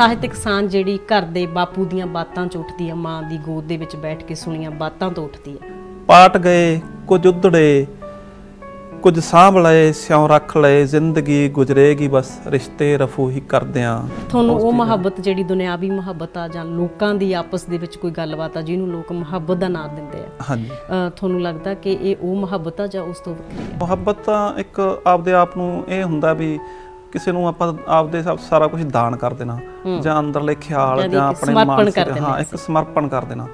ਸਾਹਿਤਕ ਸਾਂਝ ਜਿਹੜੀ ਘਰ ਦੇ ਬਾਪੂ ਦੀਆਂ ਬਾਤਾਂ ਚ ਉੱਠਦੀ ਆ ਮਾਂ ਦੀ ਗੋਦ ਦੇ ਵਿੱਚ ਬੈਠ ਕੇ ਸੁਣੀਆਂ ਬਾਤਾਂ ਤੋਂ ਉੱਠਦੀ ਆ ਪਾਟ ਗਏ ਕੁਝ ਉਧੜੇ ਕੁਝ ਸਾਂਭ ਲਏ ਸਿਉ ਰੱਖ ਲਏ ਜ਼ਿੰਦਗੀ ਗੁਜ਼ਰੇਗੀ ਬਸ ਰਿਸ਼ਤੇ ਰਫੂ ਹੀ ਕਰਦਿਆਂ ਤੁਹਾਨੂੰ ਉਹ ਮੁਹੱਬਤ ਜਿਹੜੀ ਦੁਨਿਆਵੀ ਮੁਹੱਬਤ ਆ ਜਾਂ ਲੋਕਾਂ ਦੀ ਆਪਸ ਦੇ ਵਿੱਚ ਕੋਈ ਗੱਲਬਾਤ ਆ ਜਿਹਨੂੰ ਲੋਕ ਮੁਹੱਬਤ ਦਾ ਨਾਮ ਦਿੰਦੇ ਆ ਹਾਂਜੀ ਤੁਹਾਨੂੰ ਲੱਗਦਾ ਕਿ ਇਹ ਉਹ ਮੁਹੱਬਤ ਆ ਜਾਂ ਉਸ ਤੋਂ ਵੱਖਰੀ ਮੁਹੱਬਤ ਤਾਂ ਇੱਕ ਆਪਦੇ ਆਪ ਨੂੰ ਇਹ ਹੁੰਦਾ ਵੀ ਕਿਸੇ ਨੂੰ ਆਪਾਂ ਆਪਦੇ ਸਾਰਾ ਕੁਝ ਦਾਨ ਕਰ ਦੇਣਾ ਜਾਂ ਅੰਦਰਲੇ ਖਿਆਲ ਜਾਂ ਆਪਣੇ ਮਾਨਸਿਕ ਹਾਂ ਇੱਕ ਸਮਰਪਣ ਕਰ ਦੇਣਾ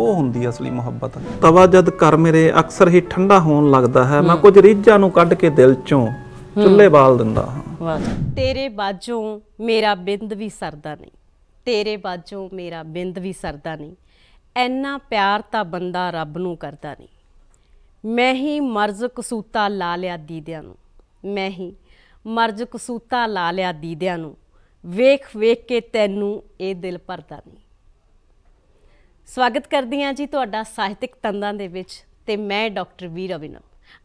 ਉਹ ਹੁੰਦੀ ਅਸਲੀ ਮੁਹੱਬਤ ਤਵਾ ਜਦ ਕਰ ਮੇਰੇ ਅਕਸਰ ਹੀ ਠੰਡਾ ਹੋਣ ਲੱਗਦਾ ਹੈ ਮੈਂ ਕੁਝ ਰੀਝਾਂ ਨੂੰ ਕੱਢ ਕੇ ਦਿਲ ਚੋਂ ਚੁੱਲ੍ਹੇ ਬਾਲ ਦਿੰਦਾ ਹਾਂ ਤੇਰੇ ਬਾਝੋਂ ਮੇਰਾ ਬਿੰਦ ਵੀ ਸਰਦਾ ਨਹੀਂ ਤੇਰੇ ਬਾਝੋਂ ਮੇਰਾ ਬਿੰਦ ਵੀ ਸਰਦਾ ਨਹੀਂ ਐਨਾ ਪਿਆਰ ਤਾਂ ਬੰਦਾ ਰੱਬ ਨੂੰ ਕਰਦਾ ਨਹੀਂ ਮੈਂ ਹੀ ਮਰਜ਼ ਕਸੂਤਾ ਲਾ ਲਿਆ ਦੀਦਿਆਂ ਨੂੰ ਮੈਂ ਹੀ ਮਰਜ ਕਸੂਤਾ ਲਾ ਲਿਆ ਦੀਦਿਆਂ ਨੂੰ ਵੇਖ ਵੇਖ ਕੇ ਤੈਨੂੰ ਇਹ ਦਿਲ ਭਰਦਾ ਨਹੀਂ ਸਵਾਗਤ ਕਰਦੀ ਹਾਂ ਜੀ ਤੁਹਾਡਾ ਸਾਹਿਤਿਕ ਤੰਦਾਂ ਦੇ ਵਿੱਚ ਤੇ ਮੈਂ ਡਾਕਟਰ ਵੀਰ ਅਵਿਨਮ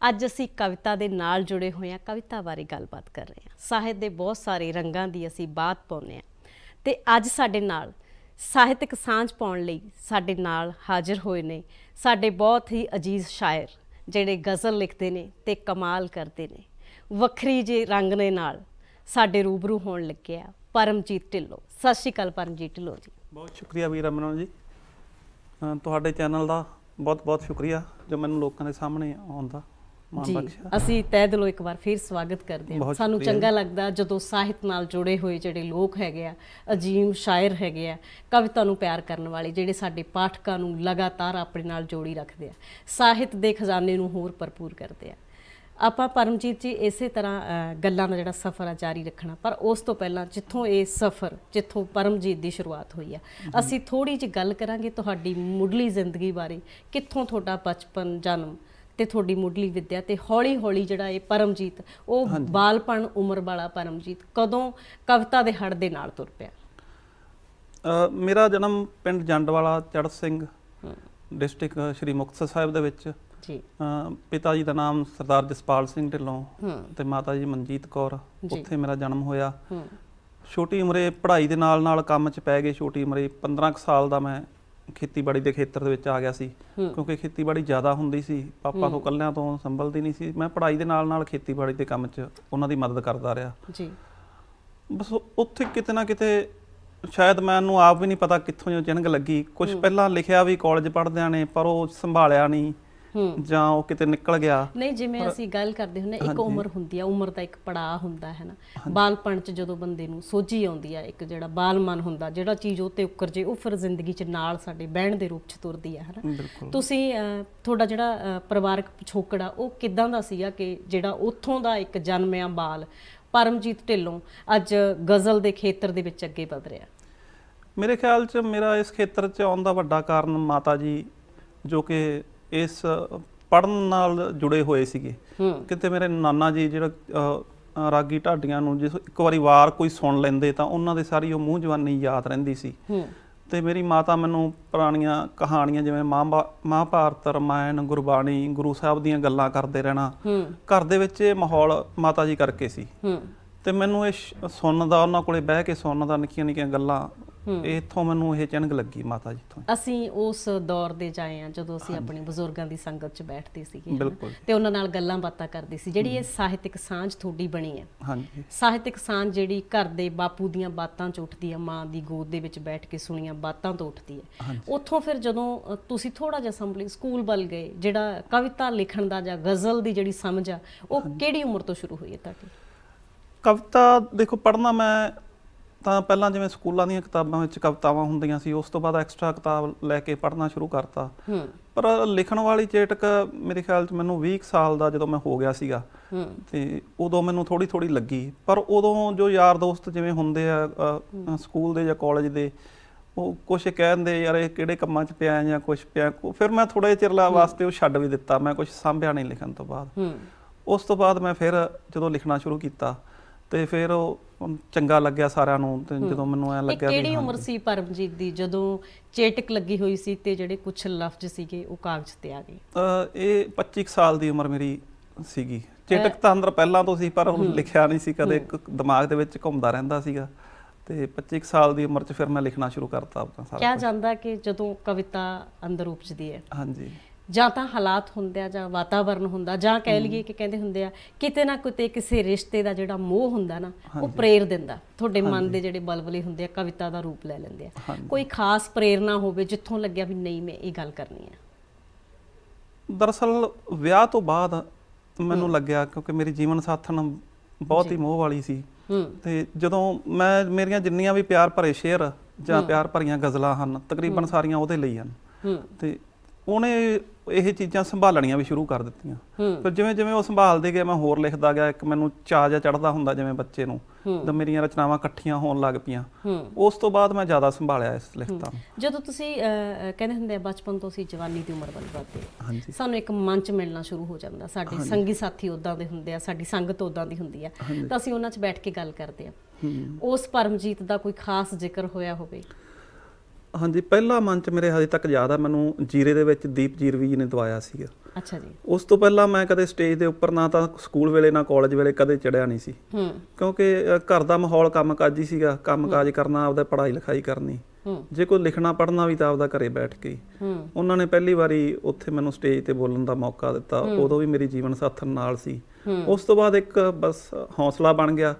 ਅੱਜ ਅਸੀਂ ਕਵਿਤਾ ਦੇ ਨਾਲ ਜੁੜੇ ਹੋਏ ਹਾਂ ਕਵਿਤਾ ਬਾਰੇ ਗੱਲਬਾਤ ਕਰ ਰਹੇ ਹਾਂ ਸਾਹਿਤ ਦੇ ਬਹੁਤ ਸਾਰੇ ਰੰਗਾਂ ਦੀ ਅਸੀਂ ਬਾਤ ਪਾਉਨੇ ਹਾਂ ਤੇ ਅੱਜ ਸਾਡੇ ਨਾਲ ਸਾਹਿਤਕ ਸਾਂਝ ਪਾਉਣ ਲਈ ਸਾਡੇ ਨਾਲ ਹਾਜ਼ਰ ਹੋਏ ਨੇ ਸਾਡੇ ਬਹੁਤ ਹੀ ਅਜੀਜ਼ ਸ਼ਾਇਰ ਜਿਹੜੇ ਗਜ਼ਲ ਲਿਖਦੇ ਨੇ ਤੇ ਕਮਾਲ ਕਰਦੇ ਨੇ ਵੱਖਰੀ ਜੀ ਰੰਗ ਦੇ ਨਾਲ ਸਾਡੇ ਰੂਬਰੂ ਹੋਣ ਲੱਗਿਆ ਪਰਮਜੀਤ ਢਿੱਲੋਂ ਸਤਿ ਸ਼੍ਰੀ ਅਕਾਲ ਪਰਮਜੀਤ ਢਿੱਲੋਂ ਜੀ ਬਹੁਤ ਸ਼ੁਕਰੀਆ ਵੀਰ ਅਮਨਨ ਜੀ ਤੁਹਾਡੇ ਚੈਨਲ ਦਾ ਬਹੁਤ ਬਹੁਤ ਸ਼ੁਕਰੀਆ ਜੋ ਮੈਨੂੰ ਲੋਕਾਂ ਦੇ ਸਾਹਮਣੇ ਆਉਂਦਾ ਜੀ ਅਸੀਂ ਤਹਿ ਦਿਲੋਂ ਇੱਕ ਵਾਰ ਫੇਰ ਸਵਾਗਤ ਕਰਦੇ ਹਾਂ ਸਾਨੂੰ ਚੰਗਾ ਲੱਗਦਾ ਜਦੋਂ ਸਾਹਿਤ ਨਾਲ ਜੁੜੇ ਹੋਏ ਜਿਹੜੇ ਲੋਕ ਹੈਗੇ ਆ ਅਜੀਮ ਸ਼ਾਇਰ ਹੈਗੇ ਆ ਕਵਿਤਾ ਨੂੰ ਪਿਆਰ ਕਰਨ ਵਾਲੇ ਜਿਹੜੇ ਸਾਡੇ ਪਾਠਕਾਂ ਨੂੰ ਲਗਾਤਾਰ ਆਪਣੇ ਨਾਲ ਜੋੜੀ ਰੱਖਦੇ ਆ ਸਾਹਿਤ ਦੇ ਖਜ਼ਾਨੇ ਨੂੰ ਹੋਰ ਭਰਪੂਰ ਕਰਦੇ ਆ ਆਪਾਂ ਪਰਮਜੀਤ ਜੀ ਇਸੇ ਤਰ੍ਹਾਂ ਗੱਲਾਂ ਦਾ ਜਿਹੜਾ ਸਫ਼ਰ ਆ ਜਾਰੀ ਰੱਖਣਾ ਪਰ ਉਸ ਤੋਂ ਪਹਿਲਾਂ ਜਿੱਥੋਂ ਇਹ ਸਫ਼ਰ ਜਿੱਥੋਂ ਪਰਮਜੀਤ ਦੀ ਸ਼ੁਰੂਆਤ ਹੋਈ ਆ ਅਸੀਂ ਥੋੜੀ ਜਿਹੀ ਗੱਲ ਕਰਾਂਗੇ ਤੁਹਾਡੀ ਮੁੱਢਲੀ ਜ਼ਿੰਦਗੀ ਬਾਰੇ ਕਿੱਥੋਂ ਤੁਹਾਡਾ ਬਚਪਨ ਜਨਮ ਤੇ ਤੁਹਾਡੀ ਮੁੱਢਲੀ ਵਿੱਦਿਆ ਤੇ ਹੌਲੀ-ਹੌਲੀ ਜਿਹੜਾ ਇਹ ਪਰਮਜੀਤ ਉਹ ਬਾਲਪਣ ਉਮਰ ਵਾਲਾ ਪਰਮਜੀਤ ਕਦੋਂ ਕਵਿਤਾ ਦੇ ਹੜ ਦੇ ਨਾਲ ਤੁਰ ਪਿਆ ਮੇਰਾ ਜਨਮ ਪਿੰਡ ਜੰਡਵਾਲਾ ਚੜ੍ਹ ਸਿੰਘ ਡਿਸਟ੍ਰਿਕਟ ਸ਼੍ਰੀ ਮੁਕਤਸਰ ਸਾਹਿਬ ਦੇ ਵਿੱਚ ਜੀ ਪਿਤਾ ਜੀ ਦਾ ਨਾਮ ਸਰਦਾਰ ਜਸਪਾਲ ਸਿੰਘ ਢਿੱਲੋਂ ਤੇ ਮਾਤਾ ਜੀ ਮਨਜੀਤ ਕੌਰ ਉੱਥੇ ਮੇਰਾ ਜਨਮ ਹੋਇਆ ਛੋਟੀ ਉਮਰੇ ਪੜ੍ਹਾਈ ਦੇ ਨਾਲ ਨਾਲ ਕੰਮ 'ਚ ਪੈ ਗਏ ਛੋਟੀ ਉਮਰੇ 15 ਕੁ ਸਾਲ ਦਾ ਮੈਂ ਖੇਤੀਬਾੜੀ ਦੇ ਖੇਤਰ ਦੇ ਵਿੱਚ ਆ ਗਿਆ ਸੀ ਕਿਉਂਕਿ ਖੇਤੀਬਾੜੀ ਜ਼ਿਆਦਾ ਹੁੰਦੀ ਸੀ ਪਾਪਾ ਤੋਂ ਕੱਲਿਆਂ ਤੋਂ ਸੰਭਲਦੀ ਨਹੀਂ ਸੀ ਮੈਂ ਪੜ੍ਹਾਈ ਦੇ ਨਾਲ ਨਾਲ ਖੇਤੀਬਾੜੀ ਦੇ ਕੰਮ 'ਚ ਉਹਨਾਂ ਦੀ ਮਦਦ ਕਰਦਾ ਰਿਹਾ ਜੀ ਬਸ ਉੱਥੇ ਕਿਤੇ ਨਾ ਕਿਤੇ ਸ਼ਾਇਦ ਮੈਨੂੰ ਆਪ ਵੀ ਨਹੀਂ ਪਤਾ ਕਿੱਥੋਂ ਜੋ ਚਿੰਗ ਲੱਗੀ ਕੁਝ ਪਹਿਲਾਂ ਲਿਖਿਆ ਵੀ ਕਾਲਜ ਪੜ੍ਹਦਿਆਂ ਨੇ ਪਰ ਉਹ ਸੰਭਾਲਿਆ ਨਹੀਂ ਜਾਂ ਉਹ ਕਿਤੇ ਨਿਕਲ ਗਿਆ ਨਹੀਂ ਜਿਵੇਂ ਅਸੀਂ ਗੱਲ ਕਰਦੇ ਹੁੰਨੇ ਇੱਕ ਉਮਰ ਹੁੰਦੀ ਆ ਉਮਰ ਦਾ ਇੱਕ ਪੜਾਅ ਹੁੰਦਾ ਹੈ ਨਾ ਬਾਲਪਣ ਚ ਜਦੋਂ ਬੰਦੇ ਨੂੰ ਸੋਝੀ ਆਉਂਦੀ ਆ ਇੱਕ ਜਿਹੜਾ ਬਾਲਮਨ ਹੁੰਦਾ ਜਿਹੜਾ ਚੀਜ਼ ਉਹ ਤੇ ਉੱਕਰ ਜੇ ਉਹ ਫਿਰ ਜ਼ਿੰਦਗੀ ਚ ਨਾਲ ਸਾਡੇ ਬਹਿਣ ਦੇ ਰੂਪ ਚ ਤੁਰਦੀ ਆ ਹਨਾ ਤੁਸੀਂ ਤੁਹਾਡਾ ਜਿਹੜਾ ਪਰਿਵਾਰਕ ਪਿਛੋਕੜਾ ਉਹ ਕਿਦਾਂ ਦਾ ਸੀਗਾ ਕਿ ਜਿਹੜਾ ਉੱਥੋਂ ਦਾ ਇੱਕ ਜਨਮਿਆ ਬਾਲ ਪਰਮਜੀਤ ਢਿੱਲੋਂ ਅੱਜ ਗਜ਼ਲ ਦੇ ਖੇਤਰ ਦੇ ਵਿੱਚ ਅੱਗੇ ਵਧ ਰਿਹਾ ਮੇਰੇ ਖਿਆਲ 'ਚ ਮੇਰਾ ਇਸ ਖੇਤਰ 'ਚ ਆਉਣ ਦਾ ਵੱਡਾ ਕਾਰਨ ਮਾਤਾ ਜੀ ਜੋ ਕਿ ਇਸ ਪੜਨ ਨਾਲ ਜੁੜੇ ਹੋਏ ਸੀਗੇ ਕਿਤੇ ਮੇਰੇ ਨਾਨਾ ਜੀ ਜਿਹੜਾ ਰਾਗੀ ਢਾਡੀਆਂ ਨੂੰ ਜੇ ਇੱਕ ਵਾਰੀ ਵਾਰ ਕੋਈ ਸੁਣ ਲੈਂਦੇ ਤਾਂ ਉਹਨਾਂ ਦੇ ਸਾਰੀ ਉਹ ਮੂੰਹ ਜਵਾਨੀ ਯਾਦ ਰਹਿੰਦੀ ਸੀ ਤੇ ਮੇਰੀ ਮਾਤਾ ਮੈਨੂੰ ਪੁਰਾਣੀਆਂ ਕਹਾਣੀਆਂ ਜਿਵੇਂ ਮਹਾਭਾਰਤ ਰਮਾਇਣ ਗੁਰਬਾਣੀ ਗੁਰੂ ਸਾਹਿਬ ਦੀਆਂ ਗੱਲਾਂ ਕਰਦੇ ਰਹਿਣਾ ਘਰ ਦੇ ਵਿੱਚ ਇਹ ਮਾਹੌਲ ਮਾਤਾ ਜੀ ਕਰਕੇ ਸੀ ਤੇ ਮੈਨੂੰ ਇਹ ਸੁਣਨ ਦਾ ਉਹਨਾਂ ਕੋਲੇ ਬਹਿ ਕੇ ਸੁਣਨ ਦਾ ਨਿੱਕੀਆਂ ਨਿੱਕੀਆਂ ਗੱਲਾਂ ਇਥੋਂ ਮੈਨੂੰ ਇਹ ਚਿੰਗ ਲੱਗੀ ਮਾਤਾ ਜੀ ਤੋਂ ਅਸੀਂ ਉਸ ਦੌਰ ਦੇ ਜਾਏ ਆ ਜਦੋਂ ਅਸੀਂ ਆਪਣੇ ਬਜ਼ੁਰਗਾਂ ਦੀ ਸੰਗਤ 'ਚ ਬੈਠਦੇ ਸੀਗੇ ਤੇ ਉਹਨਾਂ ਨਾਲ ਗੱਲਾਂ ਬਾਤਾਂ ਕਰਦੇ ਸੀ ਜਿਹੜੀ ਇਹ ਸਾਹਿਤਿਕ ਸਾਂਝ ਤੁਹਾਡੀ ਬਣੀ ਹੈ ਹਾਂਜੀ ਸਾਹਿਤਿਕ ਸਾਂਝ ਜਿਹੜੀ ਘਰ ਦੇ ਬਾਪੂ ਦੀਆਂ ਬਾਤਾਂ 'ਚ ਉੱਠਦੀ ਹੈ ਮਾਂ ਦੀ ਗੋਦ ਦੇ ਵਿੱਚ ਬੈਠ ਕੇ ਸੁਣੀਆਂ ਬਾਤਾਂ ਤੋਂ ਉੱਠਦੀ ਹੈ ਉੱਥੋਂ ਫਿਰ ਜਦੋਂ ਤੁਸੀਂ ਥੋੜਾ ਜਿਹਾ ਸੰਭਲੀ ਸਕੂਲ ਬਲ ਗਏ ਜਿਹੜਾ ਕਵਿਤਾ ਲਿਖਣ ਦਾ ਜਾਂ ਗਜ਼ਲ ਦੀ ਜਿਹੜੀ ਸਮਝ ਆ ਉਹ ਕਿਹੜੀ ਉਮਰ ਤੋਂ ਸ਼ੁਰੂ ਹੋਈ ਹੈ ਤੁਹਾਡੀ ਕਵਿਤਾ ਦੇਖੋ ਪੜਨਾ ਮੈਂ ਤਾਂ ਪਹਿਲਾਂ ਜਿਵੇਂ ਸਕੂਲਾਂ ਦੀਆਂ ਕਿਤਾਬਾਂ ਵਿੱਚ ਕਵਿਤਾਵਾਂ ਹੁੰਦੀਆਂ ਸੀ ਉਸ ਤੋਂ ਬਾਅਦ ਐਕਸਟਰਾ ਕਿਤਾਬ ਲੈ ਕੇ ਪੜ੍ਹਨਾ ਸ਼ੁਰੂ ਕਰਤਾ ਪਰ ਲਿਖਣ ਵਾਲੀ ਚੇਟਕ ਮੇਰੇ ਖਿਆਲ 'ਚ ਮੈਨੂੰ 20 ਸਾਲ ਦਾ ਜਦੋਂ ਮੈਂ ਹੋ ਗਿਆ ਸੀਗਾ ਤੇ ਉਦੋਂ ਮੈਨੂੰ ਥੋੜੀ ਥੋੜੀ ਲੱਗੀ ਪਰ ਉਦੋਂ ਜੋ ਯਾਰ ਦੋਸਤ ਜਿਵੇਂ ਹੁੰਦੇ ਆ ਸਕੂਲ ਦੇ ਜਾਂ ਕਾਲਜ ਦੇ ਉਹ ਕੁਝ ਕਹਿੰਦੇ ਯਾਰ ਇਹ ਕਿਹੜੇ ਕੰਮਾਂ 'ਚ ਪਿਆ ਜਾਂ ਕੁਝ ਪਿਆ ਫਿਰ ਮੈਂ ਥੋੜੇ ਚਿਰ ਲਾ ਵਾਸਤੇ ਉਹ ਛੱਡ ਵੀ ਦਿੱਤਾ ਮੈਂ ਕੁਝ ਸਾਂਭਿਆ ਨਹੀਂ ਲਿਖਣ ਤੋਂ ਬਾਅਦ ਉਸ ਤੋਂ ਬਾਅਦ ਮੈਂ ਫਿਰ ਜਦੋਂ ਲਿਖਣਾ ਸ਼ੁਰੂ ਕੀਤਾ ਤੇ ਫਿਰ ਉਹ ਚੰਗਾ ਲੱਗਿਆ ਸਾਰਿਆਂ ਨੂੰ ਤੇ ਜਦੋਂ ਮੈਨੂੰ ਐ ਲੱਗਿਆ ਕਿ ਕਿਹੜੀ ਉਮਰ ਸੀ ਪਰਮਜੀਤ ਦੀ ਜਦੋਂ ਚੇਟਕ ਲੱਗੀ ਹੋਈ ਸੀ ਤੇ ਜਿਹੜੇ ਕੁਝ ਲਫ਼ਜ਼ ਸੀਗੇ ਉਹ ਕਾਗਜ਼ ਤੇ ਆ ਗਏ ਇਹ 25 ਸਾਲ ਦੀ ਉਮਰ ਮੇਰੀ ਸੀਗੀ ਚੇਟਕ ਤਾਂ ਅੰਦਰ ਪਹਿਲਾਂ ਤੋਂ ਸੀ ਪਰ ਹੁਣ ਲਿਖਿਆ ਨਹੀਂ ਸੀ ਕਦੇ ਦਿਮਾਗ ਦੇ ਵਿੱਚ ਘੁੰਮਦਾ ਰਹਿੰਦਾ ਸੀਗਾ ਤੇ 25 ਸਾਲ ਦੀ ਉਮਰ 'ਚ ਫਿਰ ਮੈਂ ਲਿਖਣਾ ਸ਼ੁਰੂ ਕਰਤਾ ਆਪਣਾ ਸਾਰਾ ਕੀ ਜਾਂਦਾ ਕਿ ਜਦੋਂ ਕਵਿਤਾ ਅੰਦਰ ਉਪਜਦੀ ਹੈ ਹਾਂਜੀ ਜਾਂ ਤਾਂ ਹਾਲਾਤ ਹੁੰਦੇ ਆ ਜਾਂ ਵਾਤਾਵਰਣ ਹੁੰਦਾ ਜਾਂ ਕਹਿ ਲਈਏ ਕਿ ਕਹਿੰਦੇ ਹੁੰਦੇ ਆ ਕਿਤੇ ਨਾ ਕਿਤੇ ਕਿਸੇ ਰਿਸ਼ਤੇ ਦਾ ਜਿਹੜਾ ਮੋਹ ਹੁੰਦਾ ਨਾ ਉਹ ਪ੍ਰੇਰ ਦਿੰਦਾ ਤੁਹਾਡੇ ਮਨ ਦੇ ਜਿਹੜੇ ਬਲਬਲੇ ਹੁੰਦੇ ਆ ਕਵਿਤਾ ਦਾ ਰੂਪ ਲੈ ਲੈਂਦੇ ਆ ਕੋਈ ਖਾਸ ਪ੍ਰੇਰਣਾ ਹੋਵੇ ਜਿੱਥੋਂ ਲੱਗਿਆ ਵੀ ਨਹੀਂ ਮੈਂ ਇਹ ਗੱਲ ਕਰਨੀ ਆ ਦਰਸਲ ਵਿਆਹ ਤੋਂ ਬਾਅਦ ਮੈਨੂੰ ਲੱਗਿਆ ਕਿਉਂਕਿ ਮੇਰੀ ਜੀਵਨ ਸਾਥਣ ਬਹੁਤ ਹੀ ਮੋਹ ਵਾਲੀ ਸੀ ਤੇ ਜਦੋਂ ਮੈਂ ਮੇਰੀਆਂ ਜਿੰਨੀਆਂ ਵੀ ਪਿਆਰ ਭਰੇ ਸ਼ੇਰ ਜਾਂ ਪਿਆਰ ਭਰੀਆਂ ਗਜ਼ਲਾਂ ਹਨ ਤਕਰੀਬਨ ਸਾਰੀਆਂ ਉਹਦੇ ਲਈ ਹਨ ਤੇ ਉਹਨੇ ਇਹ ਚੀਜ਼ਾਂ ਸੰਭਾਲਣੀਆਂ ਵੀ ਸ਼ੁਰੂ ਕਰ ਦਿੱਤੀਆਂ ਫਿਰ ਜਿਵੇਂ ਜਿਵੇਂ ਉਹ ਸੰਭਾਲਦੇ ਗਏ ਮੈਂ ਹੋਰ ਲਿਖਦਾ ਗਿਆ ਇੱਕ ਮੈਨੂੰ ਚਾਹ ਜਾਂ ਚੜਦਾ ਹੁੰਦਾ ਜਿਵੇਂ ਬੱਚੇ ਨੂੰ ਤਾਂ ਮੇਰੀਆਂ ਰਚਨਾਵਾਂ ਇਕੱਠੀਆਂ ਹੋਣ ਲੱਗ ਪਈਆਂ ਉਸ ਤੋਂ ਬਾਅਦ ਮੈਂ ਜ਼ਿਆਦਾ ਸੰਭਾਲਿਆ ਇਸ ਲਿਖਤਾਂ ਜਦੋਂ ਤੁਸੀਂ ਕਹਿੰਦੇ ਹੁੰਦੇ ਆ ਬਚਪਨ ਤੋਂ ਅਸੀਂ ਜਵਾਨੀ ਦੀ ਉਮਰ ਵੱਲ ਵਧਦੇ ਸਾਨੂੰ ਇੱਕ ਮੰਚ ਮਿਲਣਾ ਸ਼ੁਰੂ ਹੋ ਜਾਂਦਾ ਸਾਡੇ ਸੰਗੀ ਸਾਥੀ ਉਦਾਂ ਦੇ ਹੁੰਦੇ ਆ ਸਾਡੀ ਸੰਗਤ ਉਦਾਂ ਦੀ ਹੁੰਦੀ ਆ ਤਾਂ ਅਸੀਂ ਉਹਨਾਂ 'ਚ ਬੈਠ ਕੇ ਗੱਲ ਕਰਦੇ ਆ ਉਸ ਪਰਮਜੀਤ ਦਾ ਕੋਈ ਖਾਸ ਜ਼ਿਕਰ ਹੋਇਆ ਹੋਵੇ ਹਾਂਜੀ ਪਹਿਲਾ ਮੰਚ ਮੇਰੇ ਹਜੇ ਤੱਕ ਯਾਦ ਆ ਮੈਨੂੰ ਜੀਰੇ ਦੇ ਵਿੱਚ ਦੀਪ ਜੀਰਵੀ ਜੀ ਨੇ ਦਵਾਇਆ ਸੀਗਾ ਅੱਛਾ ਜੀ ਉਸ ਤੋਂ ਪਹਿਲਾਂ ਮੈਂ ਕਦੇ ਸਟੇਜ ਦੇ ਉੱਪਰ ਨਾ ਤਾਂ ਸਕੂਲ ਵੇਲੇ ਨਾ ਕਾਲਜ ਵੇਲੇ ਕਦੇ ਚੜਿਆ ਨਹੀਂ ਸੀ ਹੂੰ ਕਿਉਂਕਿ ਘਰ ਦਾ ਮਾਹੌਲ ਕੰਮਕਾਜੀ ਸੀਗਾ ਕੰਮਕਾਜ ਕਰਨਾ ਆਪਦਾ ਪੜ੍ਹਾਈ ਲਿਖਾਈ ਕਰਨੀ ਜੇ ਕੋਈ ਲਿਖਣਾ ਪੜ੍ਹਨਾ ਵੀ ਤਾਂ ਆਪਦਾ ਘਰੇ ਬੈਠ ਕੇ ਉਹਨਾਂ ਨੇ ਪਹਿਲੀ ਵਾਰੀ ਉੱਥੇ ਮੈਨੂੰ ਸਟੇਜ ਤੇ ਬੋਲਣ ਦਾ ਮੌਕਾ ਦਿੱਤਾ ਉਦੋਂ ਵੀ ਮੇਰੀ ਜੀਵਨ ਸਾਥਣ ਨਾਲ ਸੀ ਉਸ ਤੋਂ ਬਾਅਦ ਇੱਕ ਬਸ ਹੌਸਲਾ ਬਣ ਗਿਆ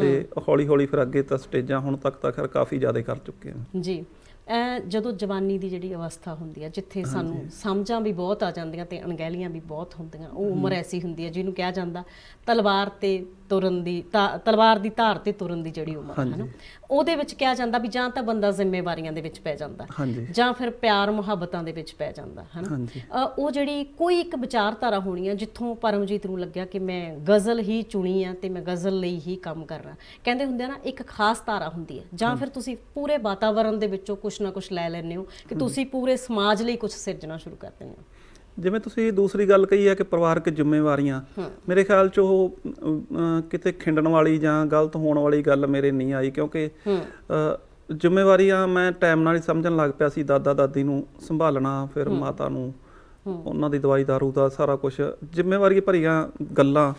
ਤੇ ਹੌਲੀ ਹੌਲੀ ਫਿਰ ਅੱਗੇ ਤਾਂ ਸਟੇਜਾਂ ਹੁਣ ਤੱਕ ਤਾਂ ਖੈਰ ਕਾਫੀ ਜ਼ਿਆਦਾ ਕਰ ਚੁੱਕੇ ਹਾਂ ਜੀ ਐ ਜਦੋਂ ਜਵਾਨੀ ਦੀ ਜਿਹੜੀ ਅਵਸਥਾ ਹੁੰਦੀ ਹੈ ਜਿੱਥੇ ਸਾਨੂੰ ਸਮਝਾਂ ਵੀ ਬਹੁਤ ਆ ਜਾਂਦੀਆਂ ਤੇ ਅਣਗਹਿਲੀਆਂ ਵੀ ਬਹੁਤ ਹੁੰਦੀਆਂ ਉਹ ਉਮਰ ਐਸੀ ਹੁੰਦੀ ਹੈ ਜਿਹਨੂੰ ਕਿਹਾ ਜਾਂਦਾ ਤਲਵਾਰ ਤੇ ਤੁਰਨ ਦੀ ਤਲਵਾਰ ਦੀ ਧਾਰ ਤੇ ਤੁਰਨ ਦੀ ਜਿਹੜੀ ਉਮਰ ਹੈ ਨਾ ਉਹਦੇ ਵਿੱਚ ਕਿਹਾ ਜਾਂਦਾ ਵੀ ਜਾਂ ਤਾਂ ਬੰਦਾ ਜ਼ਿੰਮੇਵਾਰੀਆਂ ਦੇ ਵਿੱਚ ਪੈ ਜਾਂਦਾ ਜਾਂ ਫਿਰ ਪਿਆਰ ਮੁਹੱਬਤਾਂ ਦੇ ਵਿੱਚ ਪੈ ਜਾਂਦਾ ਹੈ ਨਾ ਉਹ ਜਿਹੜੀ ਕੋਈ ਇੱਕ ਵਿਚਾਰਧਾਰਾ ਹੋਣੀ ਹੈ ਜਿੱਥੋਂ ਪਰਮਜੀਤ ਨੂੰ ਲੱਗਿਆ ਕਿ ਮੈਂ ਗਜ਼ਲ ਹੀ ਚੁਣੀ ਆ ਤੇ ਮੈਂ ਗਜ਼ਲ ਲਈ ਹੀ ਕੰਮ ਕਰਨਾ ਕਹਿੰਦੇ ਹੁੰਦੇ ਆ ਨਾ ਇੱਕ ਖਾਸ ਧਾਰਾ ਹੁੰਦੀ ਹੈ ਜਾਂ ਫਿਰ ਤੁਸੀਂ ਪੂਰੇ ਵਾਤਾਵਰਣ ਦੇ ਵਿੱਚੋਂ ਕੁਝ ਨਾ ਕੁਝ ਲੈ ਲੈਂਦੇ ਹੋ ਕਿ ਤੁਸੀਂ ਪੂਰੇ ਸਮਾਜ ਲਈ ਕੁਝ ਸਿਰਜਣਾ ਸ਼ੁਰੂ ਕਰ ਦਿੰਦੇ ਹੋ ਜਿਵੇਂ ਤੁਸੀਂ ਦੂਸਰੀ ਗੱਲ ਕਹੀ ਹੈ ਕਿ ਪਰਿਵਾਰਕ ਜ਼ਿੰਮੇਵਾਰੀਆਂ ਮੇਰੇ ਖਿਆਲ 'ਚ ਉਹ ਕਿਤੇ ਖਿੰਡਣ ਵਾਲੀ ਜਾਂ ਗਲਤ ਹੋਣ ਵਾਲੀ ਗੱਲ ਮੇਰੇ ਨਹੀਂ ਆਈ ਕਿਉਂਕਿ ਜ਼ਿੰਮੇਵਾਰੀਆਂ ਮੈਂ ਟਾਈਮ ਨਾਲ ਹੀ ਸਮਝਣ ਲੱਗ ਪਿਆ ਸੀ ਦਾਦਾ ਦਾਦੀ ਨੂੰ ਸੰਭਾਲਣਾ ਫਿਰ ਮਾਤਾ ਨੂੰ ਉਹਨਾਂ ਦੀ ਦਵਾਈ दारू ਦਾ ਸਾਰਾ ਕੁਝ ਜ਼ਿੰਮੇਵਾਰੀ ਭਰੀਆਂ ਗੱਲਾਂ